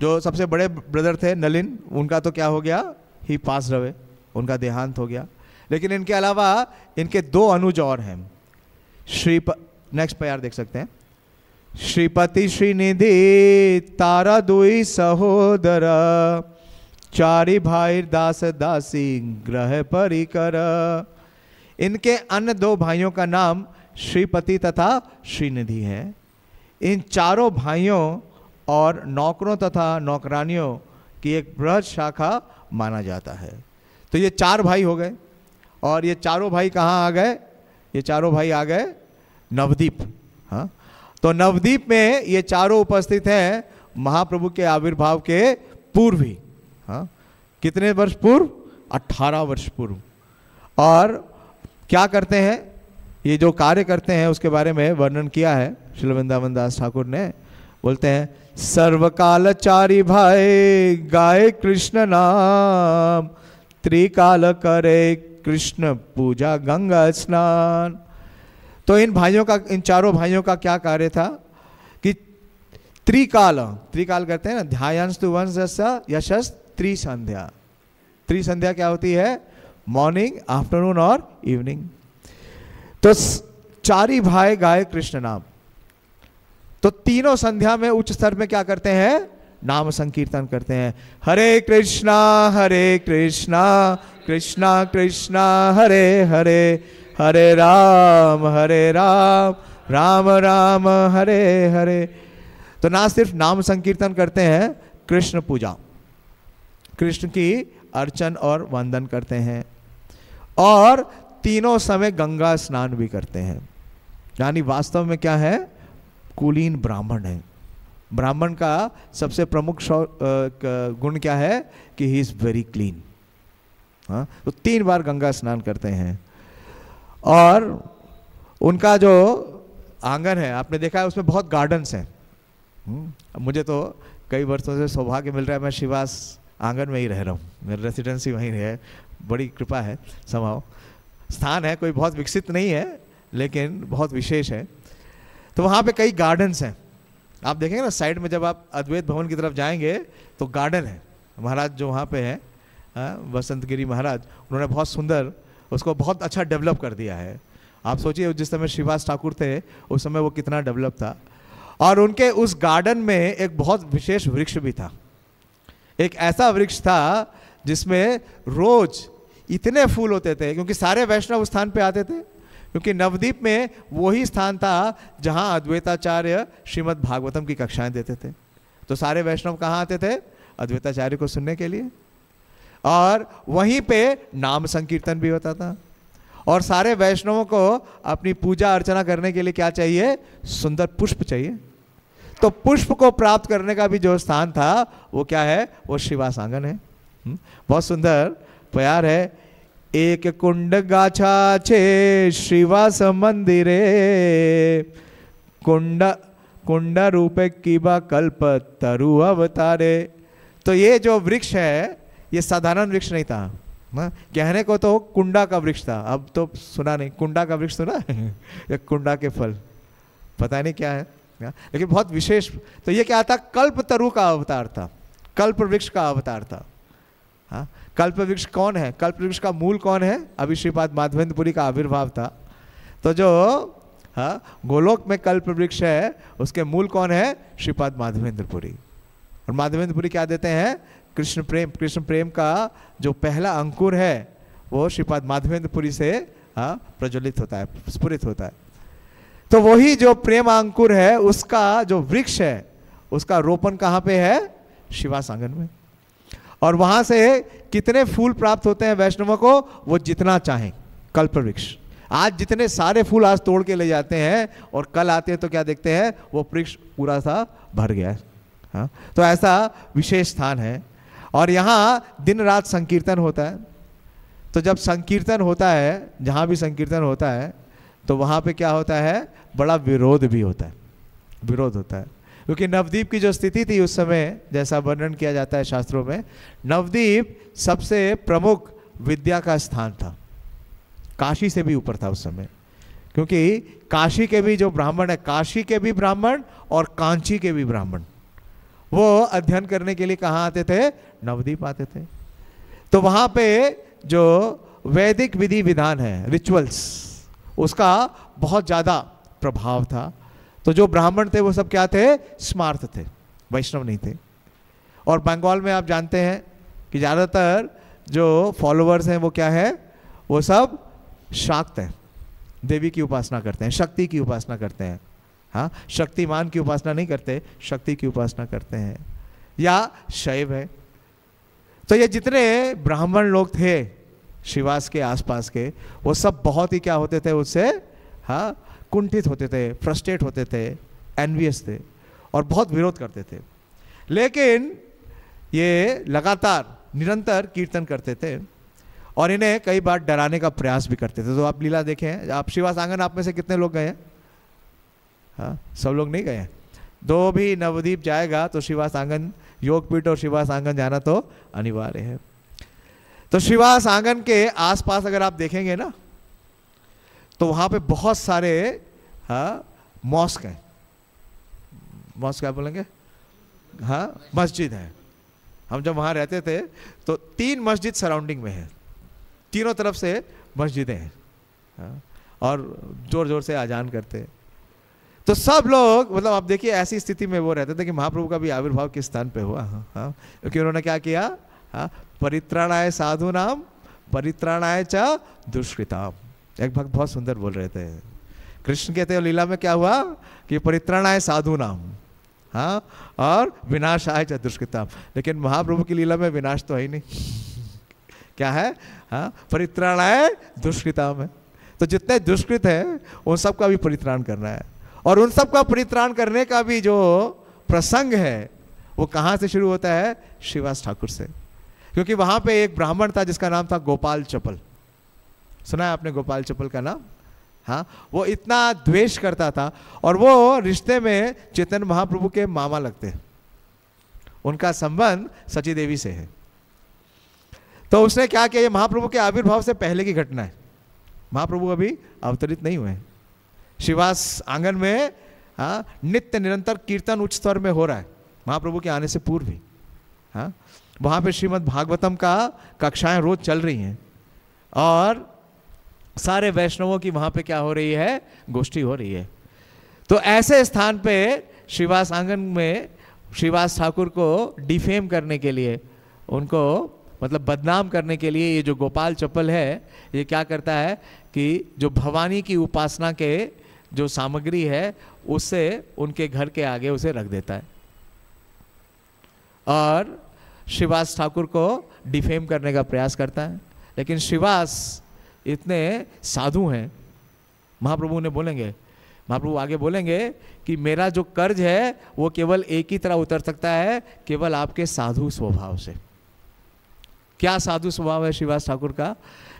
जो सबसे बड़े ब्रदर थे नलिन उनका तो क्या हो गया ही पास रवे उनका देहांत हो गया लेकिन इनके अलावा इनके दो अनुज और हैं श्री नेक्स्ट यार देख सकते हैं श्रीपति श्रीनिधि तारा दुई सहोदर चारी भाई दास दासी ग्रह परिकर इनके अन्य दो भाइयों का नाम श्रीपति तथा श्रीनिधि है इन चारों भाइयों और नौकरों तथा नौकरानियों की एक बृहद शाखा माना जाता है तो ये चार भाई हो गए और ये चारों भाई कहाँ आ गए ये चारों भाई आ गए नवदीप तो नवदीप में ये चारों उपस्थित हैं महाप्रभु के आविर्भाव के पूर्व ही हाँ कितने वर्ष पूर्व 18 वर्ष पूर्व और क्या करते हैं ये जो कार्य करते हैं उसके बारे में वर्णन किया है श्री वृंदावन दास ठाकुर ने बोलते हैं सर्वकालचारी भाई गाय कृष्ण नाम त्रिकाल करे कृष्ण पूजा गंगा स्नान तो इन भाइयों का इन चारों भाइयों का क्या कार्य था कि त्रिकाल त्रिकाल करते हैं ना ध्यायांश तो वंश यशस त्रिसंध्या त्रिसंध्या क्या होती है मॉर्निंग आफ्टरनून और इवनिंग तो चार ही भाई गाय कृष्ण नाम तो तीनों संध्या में उच्च स्तर में क्या करते हैं नाम संकीर्तन करते हैं हरे कृष्णा हरे कृष्णा कृष्णा कृष्णा हरे हरे हरे राम हरे राम राम राम हरे हरे तो ना सिर्फ नाम संकीर्तन करते हैं कृष्ण पूजा कृष्ण की अर्चन और वंदन करते हैं और तीनों समय गंगा स्नान भी करते हैं यानी वास्तव में क्या है कुलीन ब्राह्मण है ब्राह्मण का सबसे प्रमुख गुण क्या है कि ही इज़ वेरी क्लीन हाँ तो तीन बार गंगा स्नान करते हैं और उनका जो आंगन है आपने देखा है उसमें बहुत गार्डन्स हैं हम्म, मुझे तो कई वर्षों से सौभाग्य मिल रहा है मैं शिवास आंगन में ही रह रहा हूँ मेरी रेसिडेंसी वहीं है बड़ी कृपा है समाओ स्थान है कोई बहुत विकसित नहीं है लेकिन बहुत विशेष है तो वहाँ पे कई गार्डन्स हैं आप देखेंगे ना साइड में जब आप अद्वैत भवन की तरफ जाएंगे तो गार्डन है महाराज जो वहाँ पे हैं बसंत हाँ, महाराज उन्होंने बहुत सुंदर उसको बहुत अच्छा डेवलप कर दिया है आप सोचिए जिस समय श्रीवास ठाकुर थे उस समय वो कितना डेवलप था और उनके उस गार्डन में एक बहुत विशेष वृक्ष भी था एक ऐसा वृक्ष था जिसमें रोज इतने फूल होते थे क्योंकि सारे वैष्णव स्थान पे आते थे क्योंकि नवदीप में वही स्थान था जहाँ अद्वैताचार्य श्रीमद भागवतम की कक्षाएं देते थे तो सारे वैष्णव कहाँ आते थे अद्वैताचार्य को सुनने के लिए और वहीं पे नाम संकीर्तन भी होता था और सारे वैष्णवों को अपनी पूजा अर्चना करने के लिए क्या चाहिए सुंदर पुष्प चाहिए तो पुष्प को प्राप्त करने का भी जो स्थान था वो क्या है वो शिवासांगन है हम्म, बहुत सुंदर प्यार है एक कुंड गाछा छे शिवास मंदिरे कुंड कुंड रूपे कीबा कल्प तरु अवतारे तो ये जो वृक्ष है ये साधारण वृक्ष नहीं था ना हाँ? कहने को तो कुंडा का वृक्ष था अब तो सुना नहीं कुंडा का वृक्ष सुना तो <laughs> या कुंडा के फल पता नहीं क्या है ना? हाँ? लेकिन बहुत विशेष तो ये क्या था कल्प तरु का अवतार था कल्प वृक्ष का अवतार था हाँ कल्प वृक्ष कौन है कल्प वृक्ष का मूल कौन है अभी श्रीपाद माधवेंद्रपुरी का आविर्भाव था तो जो हाँ गोलोक में कल्प वृक्ष है उसके मूल कौन है श्रीपाद माधवेंद्रपुरी और माधवेंद्रपुरी क्या देते हैं कृष्ण प्रेम कृष्ण प्रेम का जो पहला अंकुर है वो श्रीपाद माधवेंद्रपुरी से प्रज्वलित होता है स्फुरित होता है तो वही जो प्रेम अंकुर है उसका जो वृक्ष है उसका रोपण कहाँ पे है शिवास आंगन में और वहां से कितने फूल प्राप्त होते हैं वैष्णव को वो जितना चाहें कल्प वृक्ष आज जितने सारे फूल आज तोड़ के ले जाते हैं और कल आते हैं तो क्या देखते हैं वो वृक्ष पूरा सा भर गया है हाँ तो ऐसा विशेष स्थान है और यहाँ दिन रात संकीर्तन होता है तो जब संकीर्तन होता है जहाँ भी संकीर्तन होता है तो वहाँ पे क्या होता है बड़ा विरोध भी होता है विरोध होता है क्योंकि नवदीप की जो स्थिति थी उस समय जैसा वर्णन किया जाता है शास्त्रों में नवदीप सबसे प्रमुख विद्या का स्थान था काशी से भी ऊपर था उस समय क्योंकि काशी के भी जो ब्राह्मण है काशी के भी ब्राह्मण और कांची के भी ब्राह्मण वो अध्ययन करने के लिए कहाँ आते थे नवदीप आते थे तो वहां पे जो वैदिक विधि विधान है रिचुअल्स उसका बहुत ज्यादा प्रभाव था तो जो ब्राह्मण थे वो सब क्या थे स्मार्थ थे वैष्णव नहीं थे और बंगाल में आप जानते हैं कि ज़्यादातर जो फॉलोअर्स हैं वो क्या है वो सब शाक्त हैं देवी की उपासना करते हैं शक्ति की उपासना करते हैं हाँ शक्तिमान की उपासना नहीं करते शक्ति की उपासना करते हैं या शैव है तो ये जितने ब्राह्मण लोग थे शिवास के आसपास के वो सब बहुत ही क्या होते थे उससे हाँ कुंठित होते थे फ्रस्ट्रेट होते थे एनवियस थे और बहुत विरोध करते थे लेकिन ये लगातार निरंतर कीर्तन करते थे और इन्हें कई बार डराने का प्रयास भी करते थे तो आप लीला देखें आप शिवास आंगन आप में से कितने लोग गए हैं हाँ सब लोग नहीं गए दो भी नवदीप जाएगा तो शिवास आंगन योगपीठ और शिवास आंगन जाना तो अनिवार्य है तो शिवास आंगन के आसपास अगर आप देखेंगे ना तो वहां पे बहुत सारे हाँ मॉस्क हैं मॉस्क क्या बोलेंगे हाँ मस्जिद है हम जब वहां रहते थे तो तीन मस्जिद सराउंडिंग में है तीनों तरफ से मस्जिदें हैं हाँ, और ज़ोर ज़ोर से आजान करते हैं तो सब लोग मतलब आप देखिए ऐसी स्थिति में वो रहते थे कि महाप्रभु का भी आविर्भाव किस स्थान पे हुआ हाँ हा? क्योंकि उन्होंने क्या किया हाँ परित्राणाय साधु नाम परित्राणाय चा दुष्कृताम एक भक्त बहुत सुंदर बोल रहे थे कृष्ण कहते हैं लीला में क्या हुआ कि परित्राणाय साधु नाम हाँ और विनाश आय चा दुष्कृताम लेकिन महाप्रभु की लीला में विनाश तो है ही नहीं क्या है हाँ परित्राणाय दुष्कृताम है तो जितने दुष्कृत हैं उन सबका भी परित्राण करना है और उन सब का परित्राण करने का भी जो प्रसंग है वो कहाँ से शुरू होता है श्रीवास ठाकुर से क्योंकि वहाँ पे एक ब्राह्मण था जिसका नाम था गोपाल चपल सुना है आपने गोपाल चपल का नाम हाँ वो इतना द्वेष करता था और वो रिश्ते में चेतन महाप्रभु के मामा लगते हैं उनका संबंध सची देवी से है तो उसने क्या किया ये महाप्रभु के आविर्भाव से पहले की घटना है महाप्रभु अभी अवतरित नहीं हुए हैं शिवास आंगन में आ, हाँ, नित्य निरंतर कीर्तन उच्च स्तर में हो रहा है महाप्रभु के आने से पूर्व ही हाँ वहाँ पे श्रीमद् भागवतम का कक्षाएं रोज चल रही हैं और सारे वैष्णवों की वहाँ पे क्या हो रही है गोष्ठी हो रही है तो ऐसे स्थान पे श्रीवास आंगन में श्रीवास ठाकुर को डिफेम करने के लिए उनको मतलब बदनाम करने के लिए ये जो गोपाल चप्पल है ये क्या करता है कि जो भवानी की उपासना के जो सामग्री है उसे उनके घर के आगे उसे रख देता है और शिवास ठाकुर को डिफेम करने का प्रयास करता है लेकिन शिवास इतने साधु हैं महाप्रभु ने बोलेंगे महाप्रभु आगे बोलेंगे कि मेरा जो कर्ज है वो केवल एक ही तरह उतर सकता है केवल आपके साधु स्वभाव से क्या साधु स्वभाव है शिवास ठाकुर का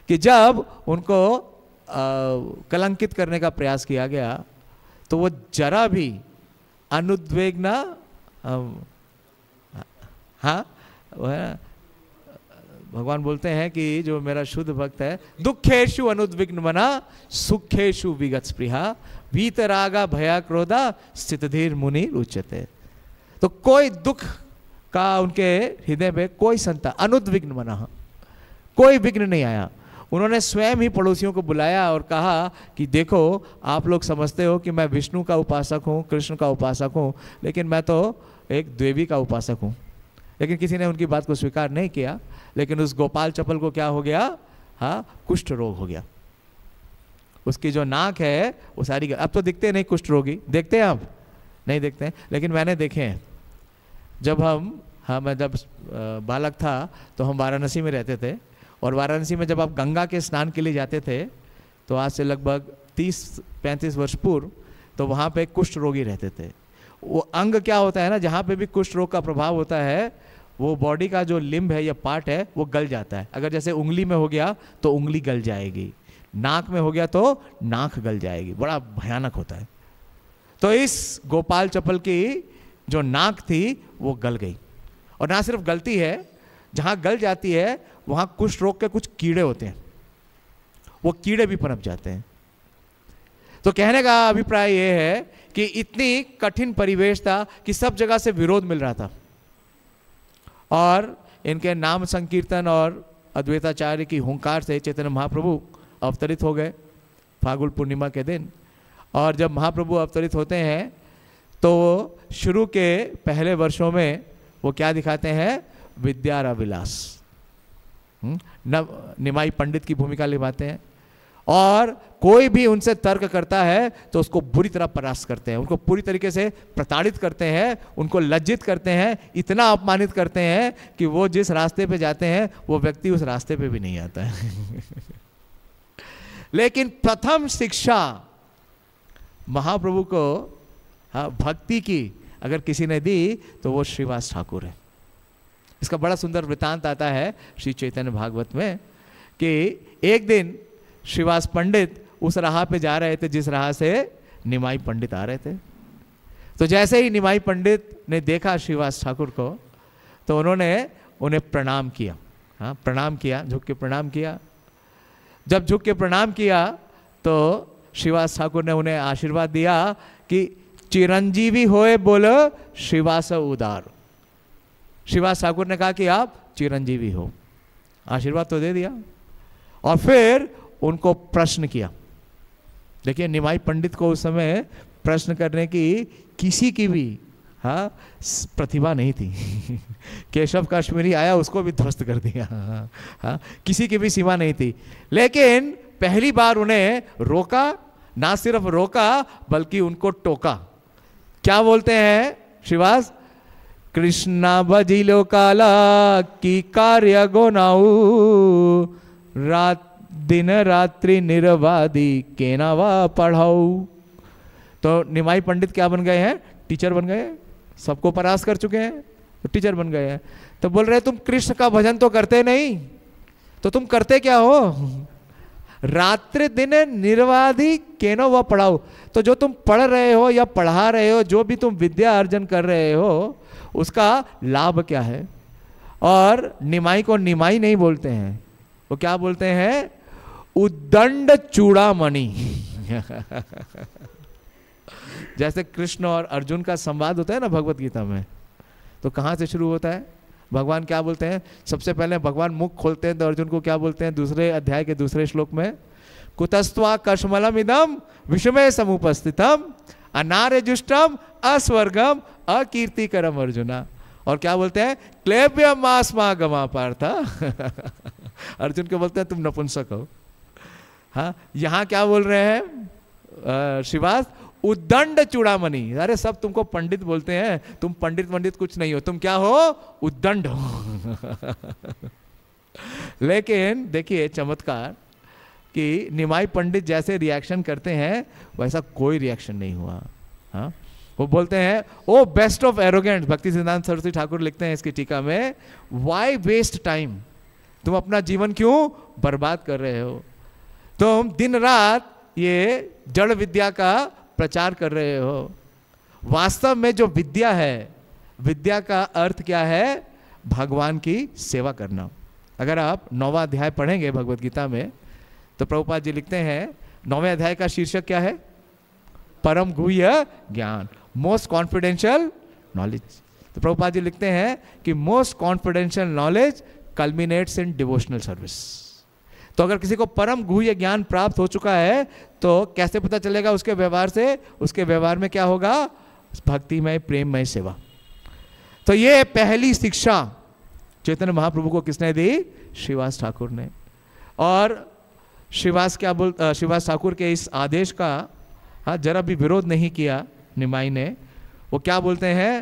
कि जब उनको कलंकित करने का प्रयास किया गया तो वो जरा भी अनुद्वेग हाँ, ना हाँ भगवान बोलते हैं कि जो मेरा शुद्ध भक्त है दुखेशु अनुद्विग्न मना सुखेशु विगत स्प्रिया वीतरागा भया क्रोधा स्थितधीर मुनि रुचते तो कोई दुख का उनके हृदय में कोई संता अनुद्विग्न मना कोई विघ्न नहीं आया उन्होंने स्वयं ही पड़ोसियों को बुलाया और कहा कि देखो आप लोग समझते हो कि मैं विष्णु का उपासक हूँ कृष्ण का उपासक हूँ लेकिन मैं तो एक देवी का उपासक हूँ लेकिन किसी ने उनकी बात को स्वीकार नहीं किया लेकिन उस गोपाल चपल को क्या हो गया हाँ कुष्ठ रोग हो गया उसकी जो नाक है वो सारी अब तो दिखते नहीं कुष्ठ रोगी देखते हैं आप नहीं देखते हैं लेकिन मैंने देखे हैं जब हम हाँ मैं जब बालक था तो हम वाराणसी में रहते थे और वाराणसी में जब आप गंगा के स्नान के लिए जाते थे तो आज से लगभग 30-35 वर्ष पूर्व तो वहाँ पे कुष्ठ रोगी रहते थे वो अंग क्या होता है ना जहाँ पे भी कुष्ठ रोग का प्रभाव होता है वो बॉडी का जो लिम्ब है या पार्ट है वो गल जाता है अगर जैसे उंगली में हो गया तो उंगली गल जाएगी नाक में हो गया तो नाक गल जाएगी बड़ा भयानक होता है तो इस गोपाल चप्पल की जो नाक थी वो गल गई और ना सिर्फ गलती है जहां गल जाती है वहां कुछ रोग के कुछ कीड़े होते हैं वो कीड़े भी पनप जाते हैं तो कहने का अभिप्राय यह है कि इतनी कठिन परिवेश था कि सब जगह से विरोध मिल रहा था और इनके नाम संकीर्तन और अद्वैताचार्य की हुंकार से चैतन्य महाप्रभु अवतरित हो गए फागुल पूर्णिमा के दिन और जब महाप्रभु अवतरित होते हैं तो शुरू के पहले वर्षों में वो क्या दिखाते हैं विद्यारा विलास हम्म? नव निमाई पंडित की भूमिका निभाते हैं और कोई भी उनसे तर्क करता है तो उसको बुरी तरह परास्त करते हैं उनको पूरी तरीके से प्रताड़ित करते हैं उनको लज्जित करते हैं इतना अपमानित करते हैं कि वो जिस रास्ते पे जाते हैं वो व्यक्ति उस रास्ते पे भी नहीं आता है <laughs> लेकिन प्रथम शिक्षा महाप्रभु को हाँ, भक्ति की अगर किसी ने दी तो वो श्रीवास ठाकुर है इसका बड़ा सुंदर वृतांत आता है श्री चैतन्य भागवत में कि एक दिन श्रीवास पंडित उस राह पे जा रहे थे जिस राह से निमाई पंडित आ रहे थे तो जैसे ही निमाई पंडित ने देखा श्रीवास ठाकुर को तो उन्होंने उन्हें प्रणाम किया हाँ प्रणाम किया झुक के प्रणाम किया जब झुक के प्रणाम किया तो श्रीवास ठाकुर ने उन्हें आशीर्वाद दिया कि चिरंजीवी होए बोलो श्रीवास उदार श्रीवास ठाकुर ने कहा कि आप चिरंजीवी हो आशीर्वाद तो दे दिया और फिर उनको प्रश्न किया देखिए निमाई पंडित को उस समय प्रश्न करने की किसी की भी हाँ प्रतिभा नहीं थी <laughs> केशव कश्मीरी आया उसको भी ध्वस्त कर दिया <laughs> हाँ हा, किसी की भी सीमा नहीं थी लेकिन पहली बार उन्हें रोका ना सिर्फ रोका बल्कि उनको टोका क्या बोलते हैं श्रीवास कृष्णा बजिलो काला की कार्य गोनाऊ रात दिन रात्रि निरवादी के वा पढ़ाऊ तो निमाई पंडित क्या बन गए हैं टीचर बन गए सबको परास कर चुके हैं तो टीचर बन गए हैं तो बोल रहे तुम कृष्ण का भजन तो करते नहीं तो तुम करते क्या हो रात्रि दिन निर्वाधि केनो व पढ़ाओ तो जो तुम पढ़ रहे हो या पढ़ा रहे हो जो भी तुम विद्या अर्जन कर रहे हो उसका लाभ क्या है और निमाई को निमाई नहीं बोलते हैं वो क्या बोलते हैं उदंड मणि <laughs> जैसे कृष्ण और अर्जुन का संवाद होता है ना भगवत गीता में तो कहां से शुरू होता है भगवान क्या बोलते हैं सबसे पहले भगवान मुख खोलते हैं तो अर्जुन को क्या बोलते हैं दूसरे अध्याय के दूसरे श्लोक में कुतस्वा कशमलम इदम विषमय समुपस्थितम अनारजुष्टम अस्वर्गम अकीर्ति करम अर्जुना और क्या बोलते हैं क्लेब्य मास गमा पार्थ <laughs> अर्जुन को बोलते हैं तुम नपुंसक हो हाँ यहाँ क्या बोल रहे हैं श्रीवास उद्दंड चूड़ामणि अरे सब तुमको पंडित बोलते हैं तुम पंडित पंडित कुछ नहीं हो तुम क्या हो उद्दंड हो <laughs> लेकिन देखिए चमत्कार कि निमाई पंडित जैसे रिएक्शन करते हैं वैसा कोई रिएक्शन नहीं हुआ हाँ वो बोलते हैं ओ बेस्ट ऑफ एरोगेंट भक्ति सिद्धांत सरस्वती ठाकुर लिखते हैं इसकी टीका में वाई वेस्ट टाइम तुम अपना जीवन क्यों बर्बाद कर रहे हो तुम दिन रात ये जड़ विद्या का प्रचार कर रहे हो वास्तव में जो विद्या है विद्या का अर्थ क्या है भगवान की सेवा करना अगर आप नौवा अध्याय पढ़ेंगे भगवदगीता में तो प्रभुपाद जी लिखते हैं नौवे अध्याय का शीर्षक क्या है परम गुह्य ज्ञान मोस्ट कॉन्फिडेंशियल नॉलेज तो प्रभुपाद जी लिखते हैं कि most confidential knowledge culminates in devotional service तो अगर किसी को परम गुह्य ज्ञान प्राप्त हो चुका है तो कैसे पता चलेगा उसके व्यवहार से उसके व्यवहार में क्या होगा भक्तिमय प्रेममय सेवा तो ये पहली शिक्षा चैतन्य महाप्रभु को किसने दी श्रीवास ठाकुर ने और शिवास क्या बोल शिवास ठाकुर के इस आदेश का हाँ जरा भी विरोध नहीं किया निमाई ने वो क्या बोलते हैं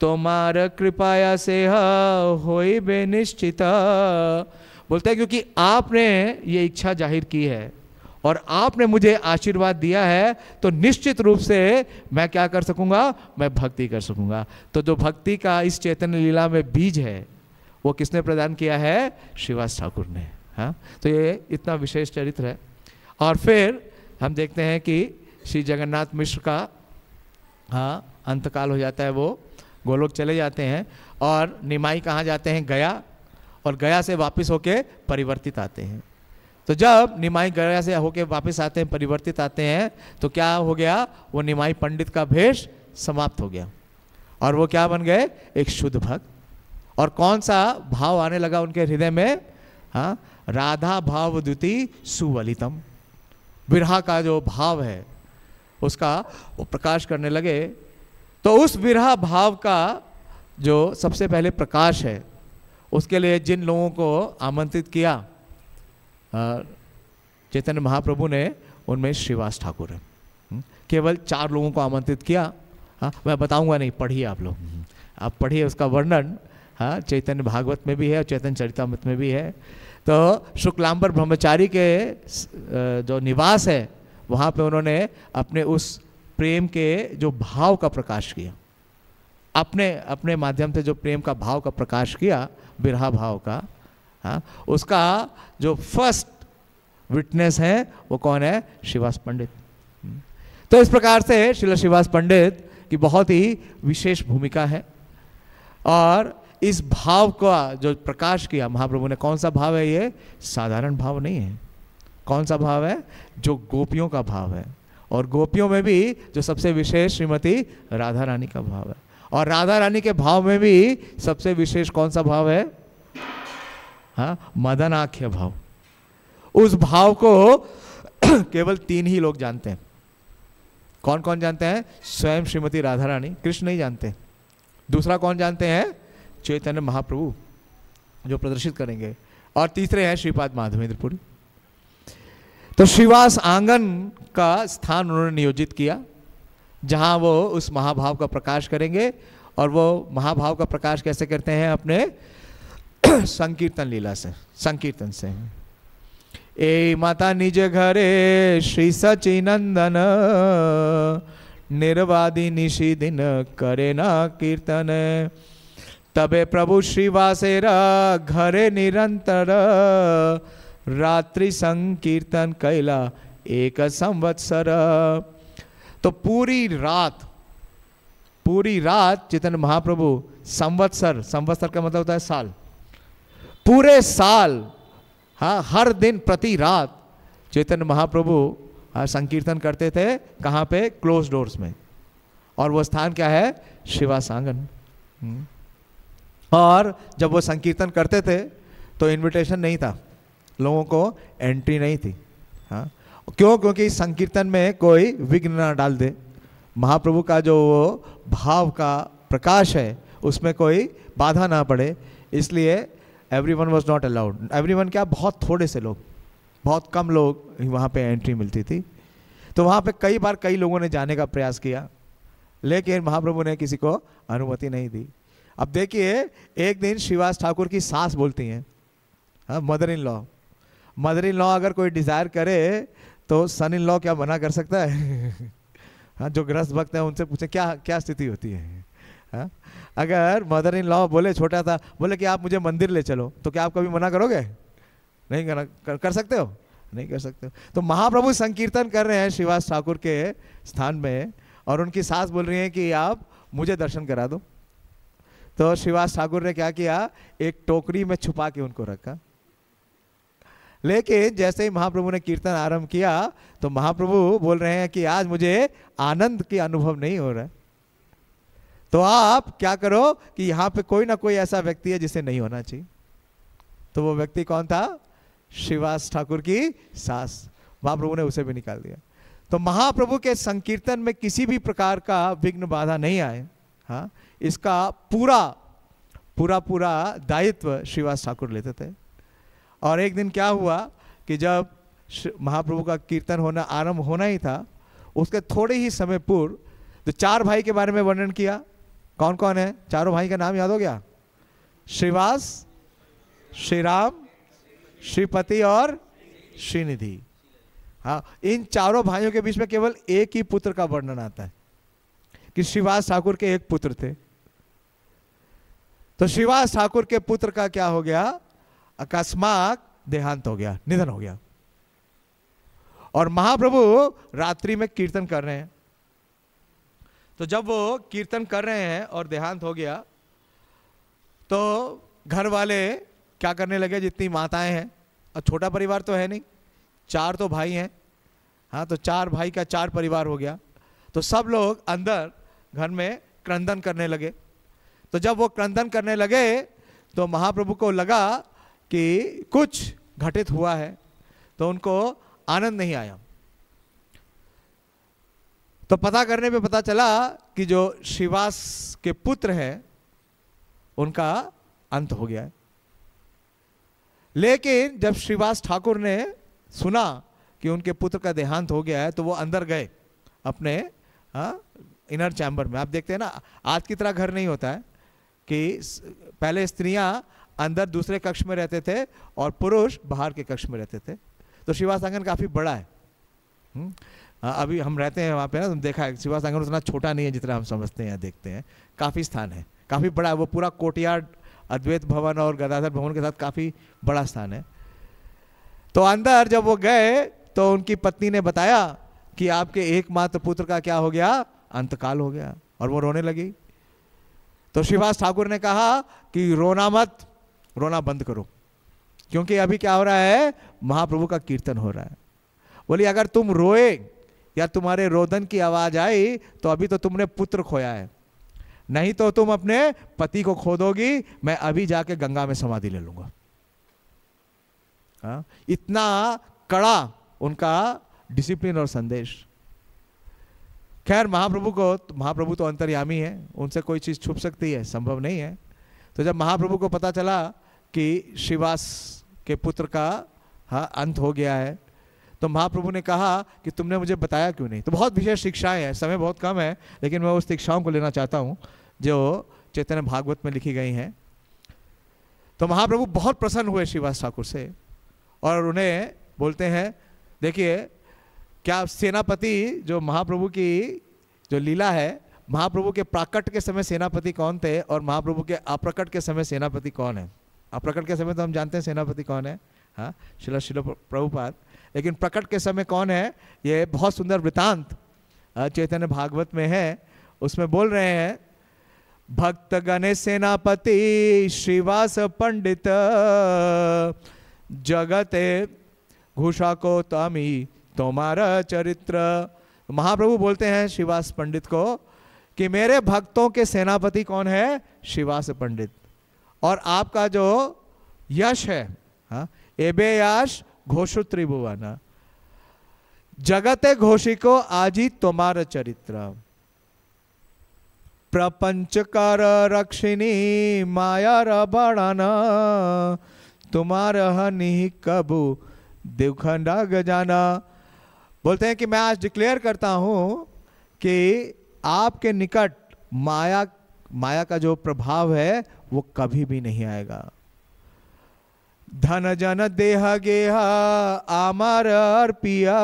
तुम्हार कृपाया से हो बे निश्चित बोलते हैं क्योंकि आपने ये इच्छा जाहिर की है और आपने मुझे आशीर्वाद दिया है तो निश्चित रूप से मैं क्या कर सकूंगा मैं भक्ति कर सकूंगा तो जो भक्ति का इस चैतन्य लीला में बीज है वो किसने प्रदान किया है शिवास ठाकुर ने हाँ तो ये इतना विशेष चरित्र है और फिर हम देखते हैं कि श्री जगन्नाथ मिश्र का हाँ अंतकाल हो जाता है वो गोलोक चले जाते हैं और निमाई कहाँ जाते हैं गया और गया से वापस होके परिवर्तित आते हैं तो जब निमाई गया से होके वापस आते हैं परिवर्तित आते हैं तो क्या हो गया वो निमाई पंडित का भेष समाप्त हो गया और वो क्या बन गए एक शुद्ध भक्त और कौन सा भाव आने लगा उनके हृदय में हाँ राधा भाव द्वितीय सुवलितम विरहा का जो भाव है उसका वो प्रकाश करने लगे तो उस विरहा भाव का जो सबसे पहले प्रकाश है उसके लिए जिन लोगों को आमंत्रित किया चैतन्य महाप्रभु ने उनमें श्रीवास ठाकुर है हम्म, केवल चार लोगों को आमंत्रित किया हाँ मैं बताऊंगा नहीं पढ़िए आप लोग आप पढ़िए उसका वर्णन हाँ चैतन्य भागवत में भी है और चैतन्य चरितमृत में भी है तो शुक्लांबर ब्रह्मचारी के जो निवास है वहाँ पे उन्होंने अपने उस प्रेम के जो भाव का प्रकाश किया अपने अपने माध्यम से जो प्रेम का भाव का प्रकाश किया बिरहा भाव का हाँ उसका जो फर्स्ट विटनेस है वो कौन है शिवास पंडित हम्म। तो इस प्रकार से शिला शिवास पंडित की बहुत ही विशेष भूमिका है और इस भाव का जो प्रकाश किया महाप्रभु ने कौन सा भाव है ये साधारण भाव नहीं है कौन सा भाव है जो गोपियों का भाव है और गोपियों में भी जो सबसे विशेष श्रीमती राधा रानी का भाव है और राधा रानी के भाव में भी सबसे विशेष कौन सा भाव है हाँ, मदनाख्य मदन आख्य भाव उस भाव को <clears throat> केवल तीन ही लोग जानते हैं कौन कौन जानते हैं स्वयं श्रीमती राधा रानी कृष्ण नहीं जानते दूसरा कौन जानते हैं चैतन्य महाप्रभु जो प्रदर्शित करेंगे और तीसरे हैं श्रीपाद माधवेंद्रपुरी तो श्रीवास आंगन का स्थान उन्होंने नियोजित किया जहां वो उस महाभाव का प्रकाश करेंगे और वो महाभाव का प्रकाश कैसे करते हैं अपने <clears throat> संकीर्तन लीला से संकीर्तन से ए माता निज घरे श्री सची नंदन निर्वादी निशी दिन करे ना कीर्तन तबे प्रभु श्रीवासेर घरे निरंतर रात्रि संकीर्तन कैला एक संवत्सर तो पूरी रात पूरी रात चेतन महाप्रभु संवत्सर संवत्सर का मतलब होता है साल पूरे साल हाँ हर दिन प्रति रात चेतन महाप्रभु हाँ, संकीर्तन करते थे कहाँ पे क्लोज डोर्स में और वो स्थान क्या है शिवा सांगन हम्म। और जब वो संकीर्तन करते थे तो इनविटेशन नहीं था लोगों को एंट्री नहीं थी हाँ क्यों क्योंकि संकीर्तन में कोई विघ्न ना डाल दे महाप्रभु का जो वो भाव का प्रकाश है उसमें कोई बाधा ना पड़े इसलिए everyone was not allowed everyone क्या बहुत थोड़े से लोग बहुत कम लोग वहाँ पे एंट्री मिलती थी तो वहाँ पे कई बार कई लोगों ने जाने का प्रयास किया लेकिन महाप्रभु ने किसी को अनुमति नहीं दी अब देखिए एक दिन श्रीवास ठाकुर की सास बोलती हैं हाँ mother in law mother in law अगर कोई डिज़ायर करे तो सन इन लॉ क्या मना कर सकता है <laughs> हाँ जो ग्रस्त भक्त हैं उनसे पूछे क्या क्या स्थिति होती है हाँ, अगर मदर इन लॉ बोले छोटा था बोले कि आप मुझे मंदिर ले चलो तो क्या आप कभी मना करोगे नहीं करना कर, कर सकते हो नहीं कर सकते हो तो महाप्रभु संकीर्तन कर रहे हैं श्रीवास ठाकुर के स्थान में और उनकी सास बोल रही है कि आप मुझे दर्शन करा दो तो शिवास ठाकुर ने क्या किया एक टोकरी में छुपा के उनको रखा लेकिन जैसे ही महाप्रभु ने कीर्तन आरंभ किया तो महाप्रभु बोल रहे हैं कि आज मुझे आनंद की अनुभव नहीं हो रहा है तो आप क्या करो कि यहां पे कोई ना कोई ऐसा व्यक्ति है जिसे नहीं होना चाहिए तो वो व्यक्ति कौन था शिवास ठाकुर की सास महाप्रभु ने उसे भी निकाल दिया तो महाप्रभु के संकीर्तन में किसी भी प्रकार का विघ्न बाधा नहीं आए हाँ इसका पूरा पूरा पूरा दायित्व श्रीवास ठाकुर लेते थे और एक दिन क्या हुआ कि जब महाप्रभु का कीर्तन होना आरंभ होना ही था उसके थोड़े ही समय पूर्व तो चार भाई के बारे में वर्णन किया कौन कौन है चारों भाई का नाम याद हो गया श्रीवास श्री राम श्रीपति और श्रीनिधि हाँ इन चारों भाइयों के बीच में केवल एक ही पुत्र का वर्णन आता है कि श्रीवास ठाकुर के एक पुत्र थे तो शिवास ठाकुर के पुत्र का क्या हो गया अकस्मात देहांत हो गया निधन हो गया और महाप्रभु रात्रि में कीर्तन कर रहे हैं तो जब वो कीर्तन कर रहे हैं और देहांत हो गया तो घर वाले क्या करने लगे जितनी माताएं हैं और छोटा परिवार तो है नहीं चार तो भाई हैं हाँ तो चार भाई का चार परिवार हो गया तो सब लोग अंदर घर में क्रंदन करने लगे तो जब वो क्रंदन करने लगे तो महाप्रभु को लगा कि कुछ घटित हुआ है तो उनको आनंद नहीं आया तो पता करने पे पता चला कि जो शिवास के पुत्र हैं उनका अंत हो गया है लेकिन जब श्रीवास ठाकुर ने सुना कि उनके पुत्र का देहांत हो गया है तो वो अंदर गए अपने आ, हाँ, इनर चैम्बर में आप देखते हैं ना आज की तरह घर नहीं होता है कि पहले स्त्रियां अंदर दूसरे कक्ष में रहते थे और पुरुष बाहर के कक्ष में रहते थे तो शिवास आंगन काफ़ी बड़ा है हुँ? हम्म। अभी हम रहते हैं वहाँ पे ना तुम तो देखा है शिवास आंगन उतना छोटा नहीं है जितना हम समझते हैं देखते हैं काफ़ी स्थान है काफ़ी बड़ा वो पूरा कोटियार्ड अद्वैत भवन और गदाधर भवन के साथ काफ़ी बड़ा स्थान है तो अंदर जब वो गए तो उनकी पत्नी ने बताया कि आपके एकमात्र पुत्र का क्या हो गया अंतकाल हो गया और वो रोने लगी तो श्रीवास ठाकुर ने कहा कि रोना मत रोना बंद करो क्योंकि अभी क्या हो रहा है महाप्रभु का कीर्तन हो रहा है बोली अगर तुम रोए या तुम्हारे रोदन की आवाज आई तो अभी तो तुमने पुत्र खोया है नहीं तो तुम अपने पति को खो दोगी मैं अभी जाके गंगा में समाधि ले लूंगा आ? हाँ? इतना कड़ा उनका डिसिप्लिन और संदेश खैर महाप्रभु को तो महाप्रभु तो अंतर्यामी है उनसे कोई चीज़ छुप सकती है संभव नहीं है तो जब महाप्रभु को पता चला कि शिवास के पुत्र का हाँ अंत हो गया है तो महाप्रभु ने कहा कि तुमने मुझे बताया क्यों नहीं तो बहुत विशेष शिक्षाएं हैं समय बहुत कम है लेकिन मैं उस शिक्षाओं को लेना चाहता हूँ जो चैतन्य भागवत में लिखी गई हैं तो महाप्रभु बहुत प्रसन्न हुए श्रीवास ठाकुर से और उन्हें बोलते हैं देखिए क्या सेनापति जो महाप्रभु की जो लीला है महाप्रभु के प्राकट के समय सेनापति कौन थे और महाप्रभु के अप्रकट के समय सेनापति कौन है अप्रकट के समय तो हम जानते हैं सेनापति कौन है हाँ शिला शिलो प्रभुपाद लेकिन प्रकट के समय कौन है ये बहुत सुंदर वृतांत चैतन्य भागवत में है उसमें बोल रहे हैं भक्त गणे सेनापति श्रीवास पंडित जगते घुषा को तमी तुम्हारा चरित्र महाप्रभु बोलते हैं शिवास पंडित को कि मेरे भक्तों के सेनापति कौन है शिवास पंडित और आपका जो यश है हा? एबे यश घोषु त्रिभुवन जगते को आजी तुम्हार चरित्र प्रपंच कर रक्षिणी माया रणन तुम्हार हनि कबू देवखंडा गजाना बोलते हैं कि मैं आज डिक्लेयर करता हूं कि आपके निकट माया माया का जो प्रभाव है वो कभी भी नहीं आएगा धन जन देह गेह आमर अर्पिया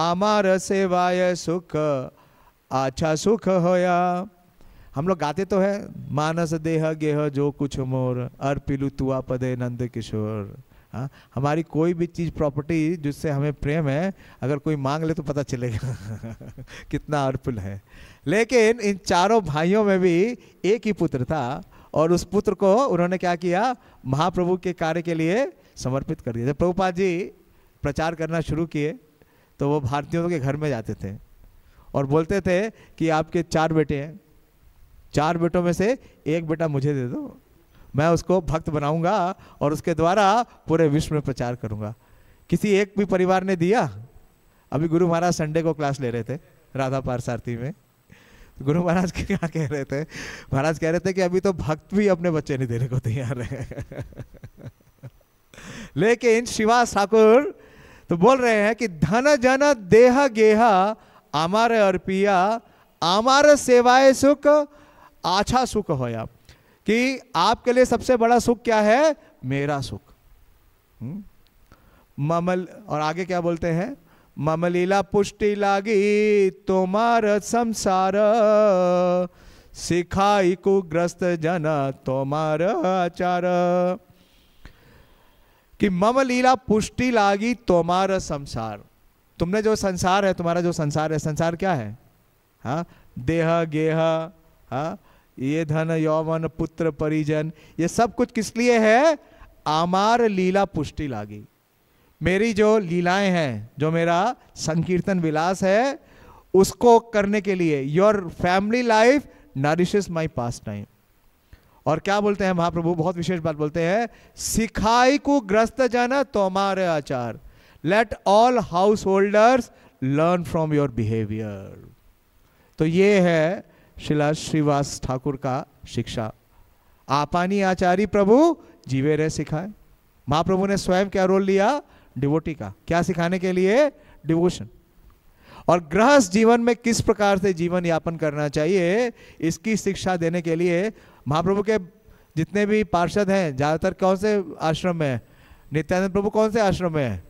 आमर सेवाय सुख अच्छा सुख होया हम लोग गाते तो है मानस देह गेह जो कुछ मोर अर्पिलु तुआ पदे नंद किशोर हाँ हमारी कोई भी चीज़ प्रॉपर्टी जिससे हमें प्रेम है अगर कोई मांग ले तो पता चलेगा <laughs> कितना अर्पुल है लेकिन इन चारों भाइयों में भी एक ही पुत्र था और उस पुत्र को उन्होंने क्या किया महाप्रभु के कार्य के लिए समर्पित कर दिया जब प्रभुपाद जी प्रचार करना शुरू किए तो वो भारतीयों के घर में जाते थे और बोलते थे कि आपके चार बेटे हैं चार बेटों में से एक बेटा मुझे दे दो मैं उसको भक्त बनाऊंगा और उसके द्वारा पूरे विश्व में प्रचार करूंगा किसी एक भी परिवार ने दिया अभी गुरु महाराज संडे को क्लास ले रहे थे राधा पारसारथी में तो गुरु महाराज क्या कह रहे थे महाराज कह रहे थे कि अभी तो भक्त भी अपने बच्चे नहीं देने को तैयार है <laughs> लेकिन शिवा ठाकुर तो बोल रहे हैं कि धन जन देह गेहा आमार अर्पिया आमार सेवाए सुख आछा सुख हो आप कि आपके लिए सबसे बड़ा सुख क्या है मेरा सुख हम्म? ममल और आगे क्या बोलते हैं ममलीला पुष्टि लागी तुम्हार संसार सिखाई को ग्रस्त जन तुम्हार आचार कि मम लीला पुष्टि लागी तुम्हारा संसार तुमने जो संसार है तुम्हारा जो संसार है संसार क्या है हा? देह गेह हा? ये धन यौवन पुत्र परिजन ये सब कुछ किस लिए है आमार लीला पुष्टि लागी मेरी जो लीलाएं हैं जो मेरा संकीर्तन विलास है उसको करने के लिए your family life nourishes my pastime और क्या बोलते हैं महाप्रभु बहुत विशेष बात बोलते हैं सिखाई को ग्रस्त जाना तुम्हारे आचार let all householders learn from your behaviour तो ये है शिला श्रीवास ठाकुर का शिक्षा आपानी आचारी प्रभु जीवे रह सिखाए महाप्रभु ने स्वयं क्या रोल लिया डिवोटी का क्या सिखाने के लिए डिवोशन और गृहस्थ जीवन में किस प्रकार से जीवन यापन करना चाहिए इसकी शिक्षा देने के लिए महाप्रभु के जितने भी पार्षद हैं ज़्यादातर कौन से आश्रम में है नित्यानंद प्रभु कौन से आश्रम में है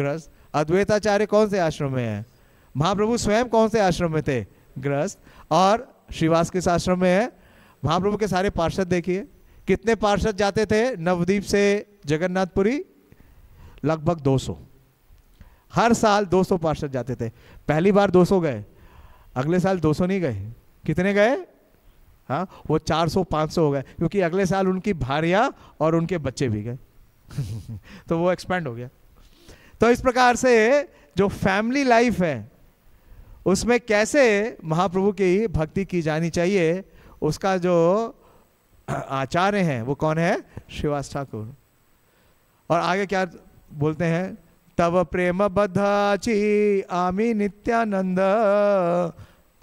गृहस्थ अद्वैताचार्य कौन से आश्रम में है महाप्रभु स्वयं कौन से आश्रम में थे गृहस्थ और श्रीवास के आश्रम में है महाप्रभु के सारे पार्षद देखिए कितने पार्षद जाते थे नवदीप से जगन्नाथपुरी लगभग 200 हर साल 200 पार्षद जाते थे पहली बार 200 गए अगले साल 200 नहीं गए कितने गए हाँ वो 400 500 हो गए क्योंकि अगले साल उनकी भारिया और उनके बच्चे भी गए <laughs> तो वो एक्सपेंड हो गया तो इस प्रकार से जो फैमिली लाइफ है उसमें कैसे महाप्रभु की भक्ति की जानी चाहिए उसका जो आचार्य हैं वो कौन है श्रीवास ठाकुर और आगे क्या बोलते हैं तब प्रेम बद्धाची आमी नित्यानंद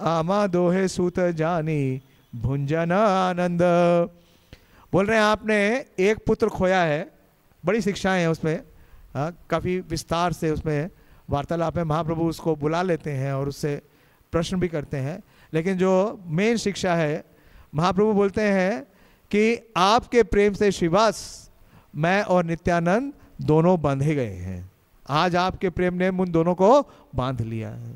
आमा दोहे सूत जानी भुंजन आनंद बोल रहे हैं आपने एक पुत्र खोया है बड़ी शिक्षाएं हैं उसमें हाँ, काफ़ी विस्तार से उसमें वार्तालाप में महाप्रभु उसको बुला लेते हैं और उससे प्रश्न भी करते हैं लेकिन जो मेन शिक्षा है महाप्रभु बोलते हैं कि आपके प्रेम से शिवास मैं और नित्यानंद दोनों बांधे गए हैं आज आपके प्रेम ने उन दोनों को बांध लिया है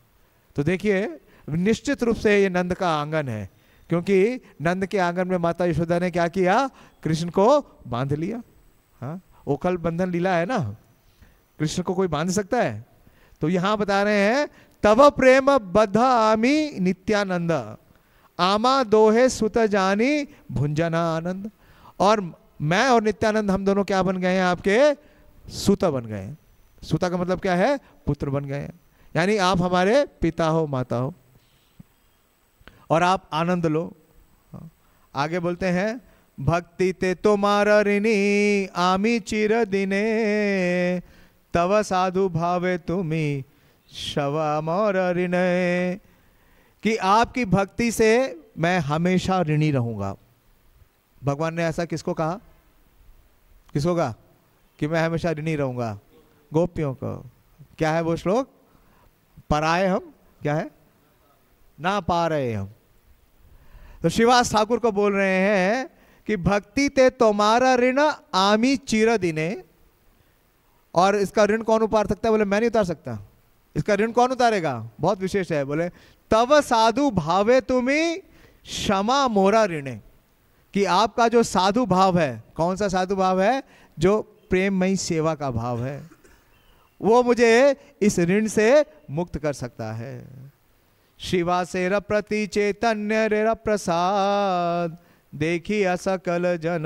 तो देखिए निश्चित रूप से ये नंद का आंगन है क्योंकि नंद के आंगन में माता यशोदा ने क्या किया कृष्ण को बांध लिया हाँ ओखल बंधन लीला है ना कृष्ण को कोई बांध सकता है तो यहां बता रहे हैं तव प्रेम आमी नित्यानंद आमा दोहे सुत जानी भुंजना आनंद और मैं और नित्यानंद हम दोनों क्या बन गए हैं आपके सुता बन गए सुता का मतलब क्या है पुत्र बन गए यानी आप हमारे पिता हो माता हो और आप आनंद लो आगे बोलते हैं भक्ति ते तुम्हारा ऋणी आमी चिर दिने तव साधु भावे तुम्हें शव मोर ऋण कि आपकी भक्ति से मैं हमेशा ऋणी रहूंगा भगवान ने ऐसा किसको कहा किसको कहा कि मैं हमेशा ऋणी रहूंगा गोपियों को क्या है वो श्लोक पराए हम क्या है ना पा रहे हम तो शिवास ठाकुर को बोल रहे हैं कि भक्ति ते तुम्हारा ऋण आमी चिर दिने और इसका ऋण कौन उतार सकता है बोले मैं नहीं उतार सकता इसका ऋण कौन उतारेगा बहुत विशेष है बोले तब साधु भावे तुम्हें क्षमा मोरा ऋणे कि आपका जो साधु भाव है कौन सा साधु भाव है जो प्रेममयी सेवा का भाव है वो मुझे इस ऋण से मुक्त कर सकता है शिवा से रति चैतन्य रे प्रसाद देखी असकल जन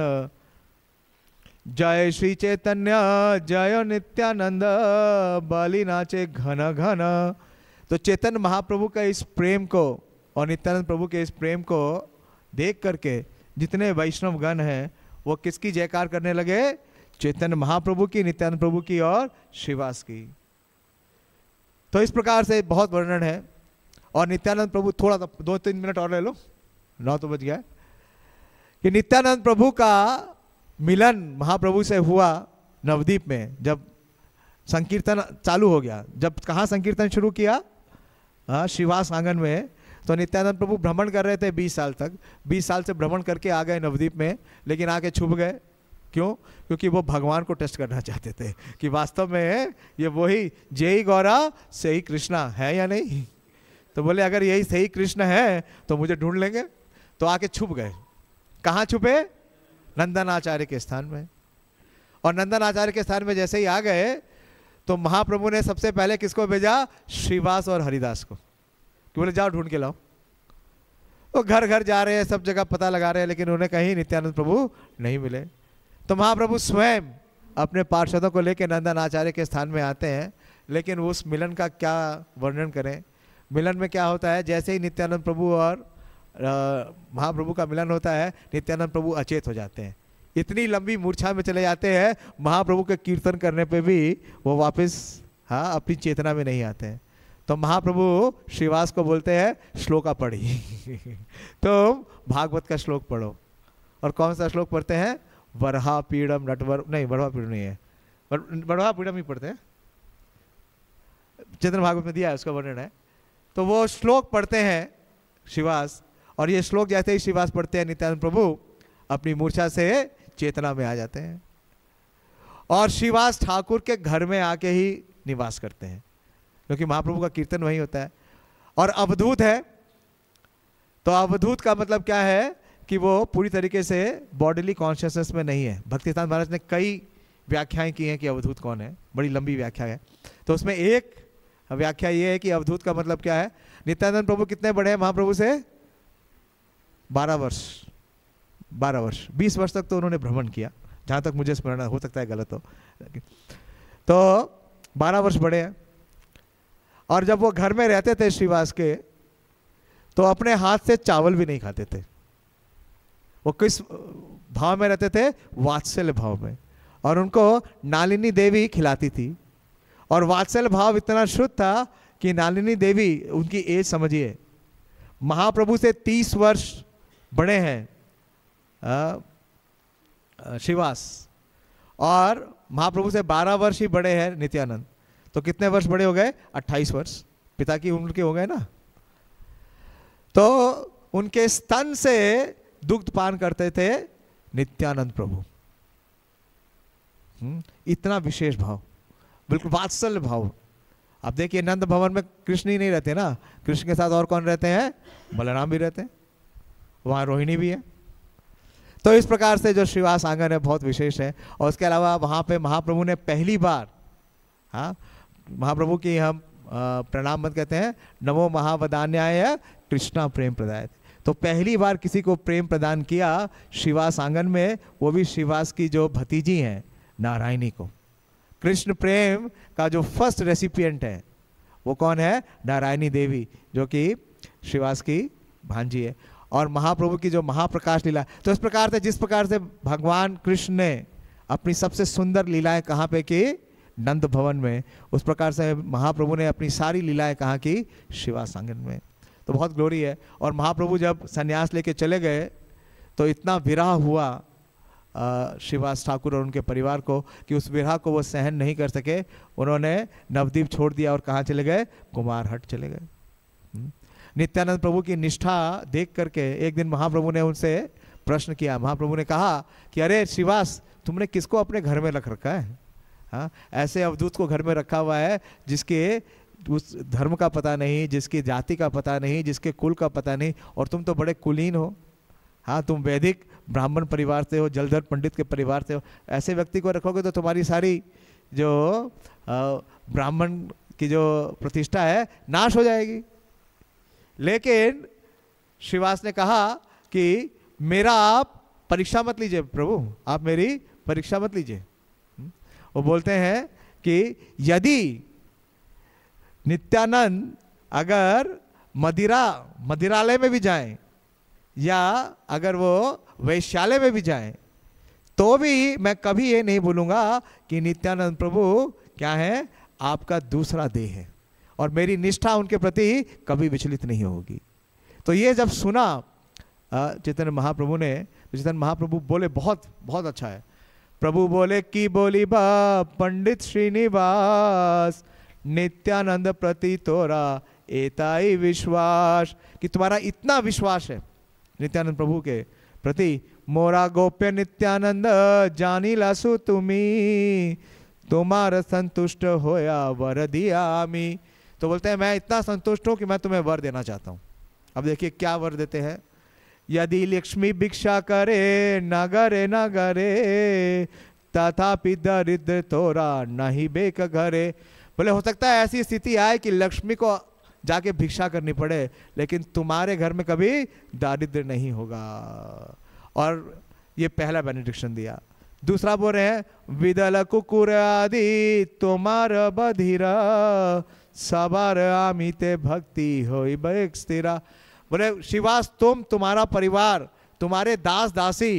जय श्री चैतन्य जय नित्यानंद बलि नाचे घन घन तो चेतन महाप्रभु का इस प्रेम को और नित्यानंद प्रभु के इस प्रेम को देख करके जितने वैष्णव गण हैं वो किसकी जयकार करने लगे चेतन महाप्रभु की नित्यानंद प्रभु की और शिवास की तो इस प्रकार से बहुत वर्णन है और नित्यानंद प्रभु थोड़ा सा दो तीन मिनट और ले लो नौ तो बज गया कि नित्यानंद प्रभु का मिलन महाप्रभु से हुआ नवदीप में जब संकीर्तन चालू हो गया जब कहाँ संकीर्तन शुरू किया हाँ शिवास आंगन में तो नित्यानंद प्रभु भ्रमण कर रहे थे 20 साल तक 20 साल से भ्रमण करके आ गए नवदीप में लेकिन आके छुप गए क्यों क्योंकि वो भगवान को टेस्ट करना चाहते थे कि वास्तव में ये वही जय गौरा से ही कृष्णा है या नहीं तो बोले अगर यही सही कृष्ण है तो मुझे ढूंढ लेंगे तो आके छुप गए कहाँ छुपे नंदन आचार्य के स्थान में और नंदन आचार्य के स्थान में जैसे ही आ गए तो महाप्रभु ने सबसे पहले किसको भेजा श्रीवास और हरिदास को कि बोले जाओ ढूंढ के लाओ वो तो घर घर जा रहे हैं सब जगह पता लगा रहे हैं लेकिन उन्हें कहीं नित्यानंद प्रभु नहीं मिले तो महाप्रभु स्वयं अपने पार्षदों को लेकर नंदन आचार्य के स्थान में आते हैं लेकिन उस मिलन का क्या वर्णन करें मिलन में क्या होता है जैसे ही नित्यानंद प्रभु और महाप्रभु का मिलन होता है नित्यानंद प्रभु अचेत हो जाते हैं इतनी लंबी मूर्छा में चले जाते हैं महाप्रभु के कीर्तन करने पे भी वो वापस हाँ अपनी चेतना में नहीं आते हैं तो महाप्रभु श्रीवास को बोलते हैं श्लोका पढ़ी <laughs> तुम तो भागवत का श्लोक पढ़ो और कौन सा श्लोक पढ़ते हैं वरहा पीड़म नटवर नहीं बढ़वा पीड़म नहीं है बढ़वा पीड़म ही पढ़ते हैं चंद्र भागवत में दिया है उसका वर्णन है तो वो श्लोक पढ़ते हैं शिवास और ये श्लोक जैसे ही शिवास पढ़ते हैं नित्यानंद प्रभु अपनी मूर्छा से चेतना में आ जाते हैं और शिवास ठाकुर के घर में आके ही निवास करते हैं क्योंकि महाप्रभु का कीर्तन वही होता है और अवधूत है तो अवधूत का मतलब क्या है कि वो पूरी तरीके से बॉडीली कॉन्शियसनेस में नहीं है भक्तिस्थान महाराज ने कई व्याख्याएं की हैं कि अवधूत कौन है बड़ी लंबी व्याख्या है तो उसमें एक व्याख्या ये है कि अवधूत का मतलब क्या है नित्यानंद प्रभु कितने बड़े हैं महाप्रभु से बारह वर्ष बारह वर्ष बीस वर्ष तक तो उन्होंने भ्रमण किया जहाँ तक मुझे स्मरण हो सकता है गलत हो तो बारह वर्ष बड़े हैं और जब वो घर में रहते थे श्रीवास के तो अपने हाथ से चावल भी नहीं खाते थे वो किस भाव में रहते थे वात्सल्य भाव में और उनको नालिनी देवी खिलाती थी और वात्सल्य भाव इतना शुद्ध था कि नालिनी देवी उनकी एज समझिए महाप्रभु से तीस वर्ष बड़े हैं शिवास और महाप्रभु से 12 वर्ष ही बड़े हैं नित्यानंद तो कितने वर्ष बड़े हो गए 28 वर्ष पिता की उम्र के हो गए ना तो उनके स्तन से दुग्ध पान करते थे नित्यानंद प्रभु हम्म, इतना विशेष भाव बिल्कुल वात्सल्य भाव अब देखिए नंद भवन में कृष्ण ही नहीं रहते ना कृष्ण के साथ और कौन रहते हैं बलराम भी रहते हैं वहाँ रोहिणी भी है तो इस प्रकार से जो श्रीवास आंगन है बहुत विशेष है और उसके अलावा वहाँ पे महाप्रभु ने पहली बार हाँ महाप्रभु की हम प्रणाम मत कहते हैं नमो महावदान्याय कृष्णा प्रेम प्रदाय तो पहली बार किसी को प्रेम प्रदान किया शिवास आंगन में वो भी शिवास की जो भतीजी हैं नारायणी को कृष्ण प्रेम का जो फर्स्ट रेसिपियंट है वो कौन है नारायणी देवी जो कि शिवास की भांजी है और महाप्रभु की जो महाप्रकाश लीला तो इस प्रकार से जिस प्रकार से भगवान कृष्ण ने अपनी सबसे सुंदर लीलाएं कहाँ पे की नंद भवन में उस प्रकार से महाप्रभु ने अपनी सारी लीलाएं कहाँ की शिवा सांगन में तो बहुत ग्लोरी है और महाप्रभु जब संन्यास लेके चले गए तो इतना विराह हुआ शिवास ठाकुर और उनके परिवार को कि उस विराह को वो सहन नहीं कर सके उन्होंने नवदीप छोड़ दिया और कहाँ चले गए कुमारहट चले गए नित्यानंद प्रभु की निष्ठा देख करके एक दिन महाप्रभु ने उनसे प्रश्न किया महाप्रभु ने कहा कि अरे श्रीवास तुमने किसको अपने घर में रख रखा है हाँ ऐसे अवधूत को घर में रखा हुआ है जिसके उस धर्म का पता नहीं जिसकी जाति का पता नहीं जिसके कुल का पता नहीं और तुम तो बड़े कुलीन हो हाँ तुम वैदिक ब्राह्मण परिवार से हो जलधर पंडित के परिवार से हो ऐसे व्यक्ति को रखोगे तो तुम्हारी सारी जो ब्राह्मण की जो प्रतिष्ठा है नाश हो जाएगी लेकिन श्रीवास ने कहा कि मेरा आप परीक्षा मत लीजिए प्रभु आप मेरी परीक्षा मत लीजिए हम्म? वो बोलते हैं कि यदि नित्यानंद अगर मदिरा मदिरालय में भी जाएं या अगर वो वैश्यालय में भी जाएं तो भी मैं कभी ये नहीं भूलूंगा कि नित्यानंद प्रभु क्या है आपका दूसरा देह है और मेरी निष्ठा उनके प्रति कभी विचलित नहीं होगी तो ये जब सुना चेतन महाप्रभु ने चेतन महाप्रभु बोले बहुत बहुत अच्छा है प्रभु बोले की बोली बा पंडित श्रीनिवास नित्यानंद प्रति तोरा एताई विश्वास कि तुम्हारा इतना विश्वास है नित्यानंद प्रभु के प्रति मोरा गोप्य नित्यानंद जानी लसु तुम्हें तुम्हारा संतुष्ट होया वर दिया तो बोलते हैं मैं इतना संतुष्ट हूँ कि मैं तुम्हें वर देना चाहता हूँ अब देखिए क्या वर देते हैं यदि लक्ष्मी भिक्षा करे नगरे नगरे तथापि दरिद्र तोरा नहीं बेक घरे बोले हो सकता है ऐसी स्थिति आए कि लक्ष्मी को जाके भिक्षा करनी पड़े लेकिन तुम्हारे घर में कभी दारिद्र नहीं होगा और ये पहला बेनिडिक्शन दिया दूसरा बोल रहे हैं विदल कुकुर आदि तुम्हार बधिरा सबर अमित भक्ति हो स्थिरा बोले शिवास तुम तुम्हारा परिवार तुम्हारे दास दासी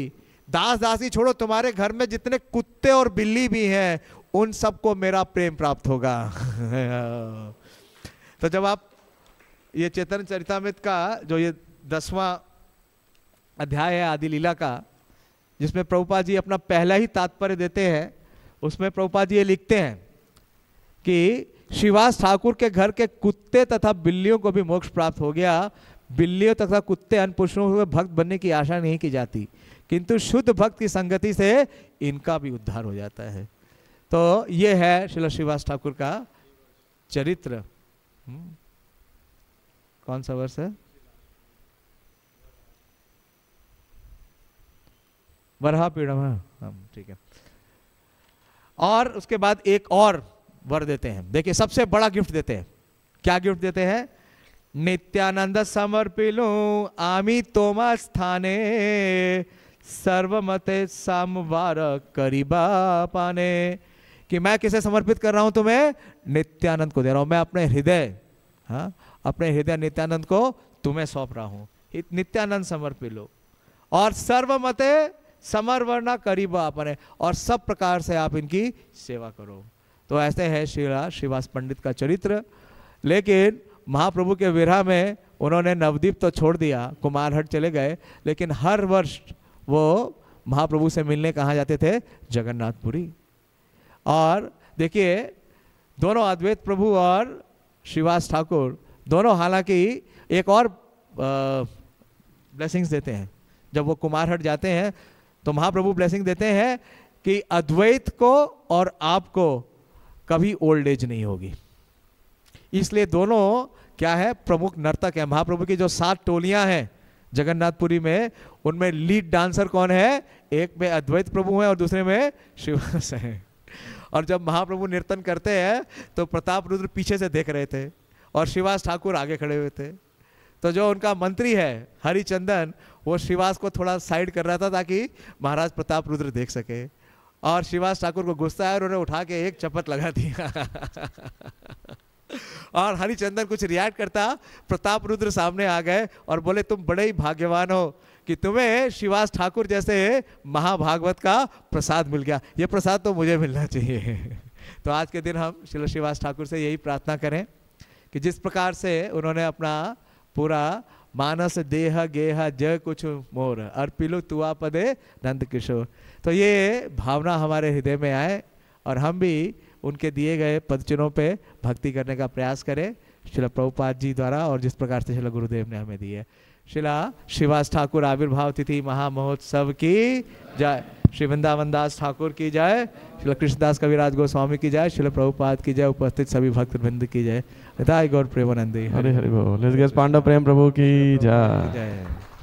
दास दासी छोड़ो तुम्हारे घर में जितने कुत्ते और बिल्ली भी हैं उन सबको मेरा प्रेम प्राप्त होगा <laughs> तो जब आप ये चेतन चरितमित का जो ये दसवां अध्याय है आदि लीला का जिसमें प्रभुपा जी अपना पहला ही तात्पर्य देते हैं उसमें प्रभुपा जी ये लिखते हैं कि शिवास ठाकुर के घर के कुत्ते तथा बिल्लियों को भी मोक्ष प्राप्त हो गया बिल्लियों तथा कुत्ते अन्य पुरुषों को भक्त बनने की आशा नहीं की जाती किंतु शुद्ध भक्त की संगति से इनका भी उद्धार हो जाता है तो ये है शिला श्रीवास ठाकुर का चरित्र हम्म। कौन सा वर्ष है बरहा पीड़म हाँ। ठीक है और उसके बाद एक और वर देते हैं देखिए सबसे बड़ा गिफ्ट देते हैं क्या गिफ्ट देते हैं नित्यानंद समर्पिलो आमी तोमा स्थाने सर्वमते सामवार करीबा पाने कि मैं किसे समर्पित कर रहा हूं तुम्हें नित्यानंद को दे रहा हूं मैं अपने हृदय हाँ अपने हृदय नित्यानंद को तुम्हें सौंप रहा हूं नित्यानंद समर्पित लो और सर्वमते समर्वरना करीबा अपने और सब प्रकार से आप इनकी सेवा करो तो ऐसे है शिला श्रीवास पंडित का चरित्र लेकिन महाप्रभु के विरह में उन्होंने नवदीप तो छोड़ दिया कुमारहट चले गए लेकिन हर वर्ष वो महाप्रभु से मिलने कहाँ जाते थे जगन्नाथपुरी और देखिए दोनों अद्वैत प्रभु और श्रीवास ठाकुर दोनों हालांकि एक और ब्लेसिंग्स देते हैं जब वो कुमारहट जाते हैं तो महाप्रभु ब्लेसिंग देते हैं कि अद्वैत को और आपको कभी ओल्ड एज नहीं होगी इसलिए दोनों क्या है प्रमुख नर्तक है महाप्रभु की जो सात टोलियां हैं जगन्नाथपुरी में उनमें लीड डांसर कौन है एक में अद्वैत प्रभु हैं और दूसरे में शिव हैं और जब महाप्रभु नृतन करते हैं तो प्रताप रुद्र पीछे से देख रहे थे और शिवास ठाकुर आगे खड़े हुए थे तो जो उनका मंत्री है हरिचंदन वो शिवास को थोड़ा साइड कर रहा था ताकि महाराज प्रताप रुद्र देख सके और श्रीवास ठाकुर को गुस्सा आया उन्हें उठा के एक चपत लगा दिया <laughs> और हरिचंदन कुछ रिएक्ट करता प्रताप रुद्र सामने आ गए और बोले तुम बड़े ही भाग्यवान हो कि तुम्हें श्रीवास ठाकुर जैसे महाभागवत का प्रसाद मिल गया ये प्रसाद तो मुझे मिलना चाहिए <laughs> तो आज के दिन हम श्री श्रीवास ठाकुर से यही प्रार्थना करें कि जिस प्रकार से उन्होंने अपना पूरा मानस देह गेह जय कुछ मोर अर्पिलु तुआ पदे नंद किशोर तो ये भावना हमारे हृदय में आए और हम भी उनके दिए गए पदचनों पे भक्ति करने का प्रयास करें शिला प्रभुपाद जी द्वारा और जिस प्रकार से शिला गुरुदेव ने हमें दिए शिला श्रीवास ठाकुर आविर्भाव तिथि महामहोत्सव की जय श्री वृंदावन दास ठाकुर की जय शिला कृष्णदास कविराज गोस्वामी की जय शिला प्रभुपाद की जय उपस्थित सभी भक्त वृंद की जय गौर प्रेमानंदी हरे हरे पांडव प्रेम प्रभु की जय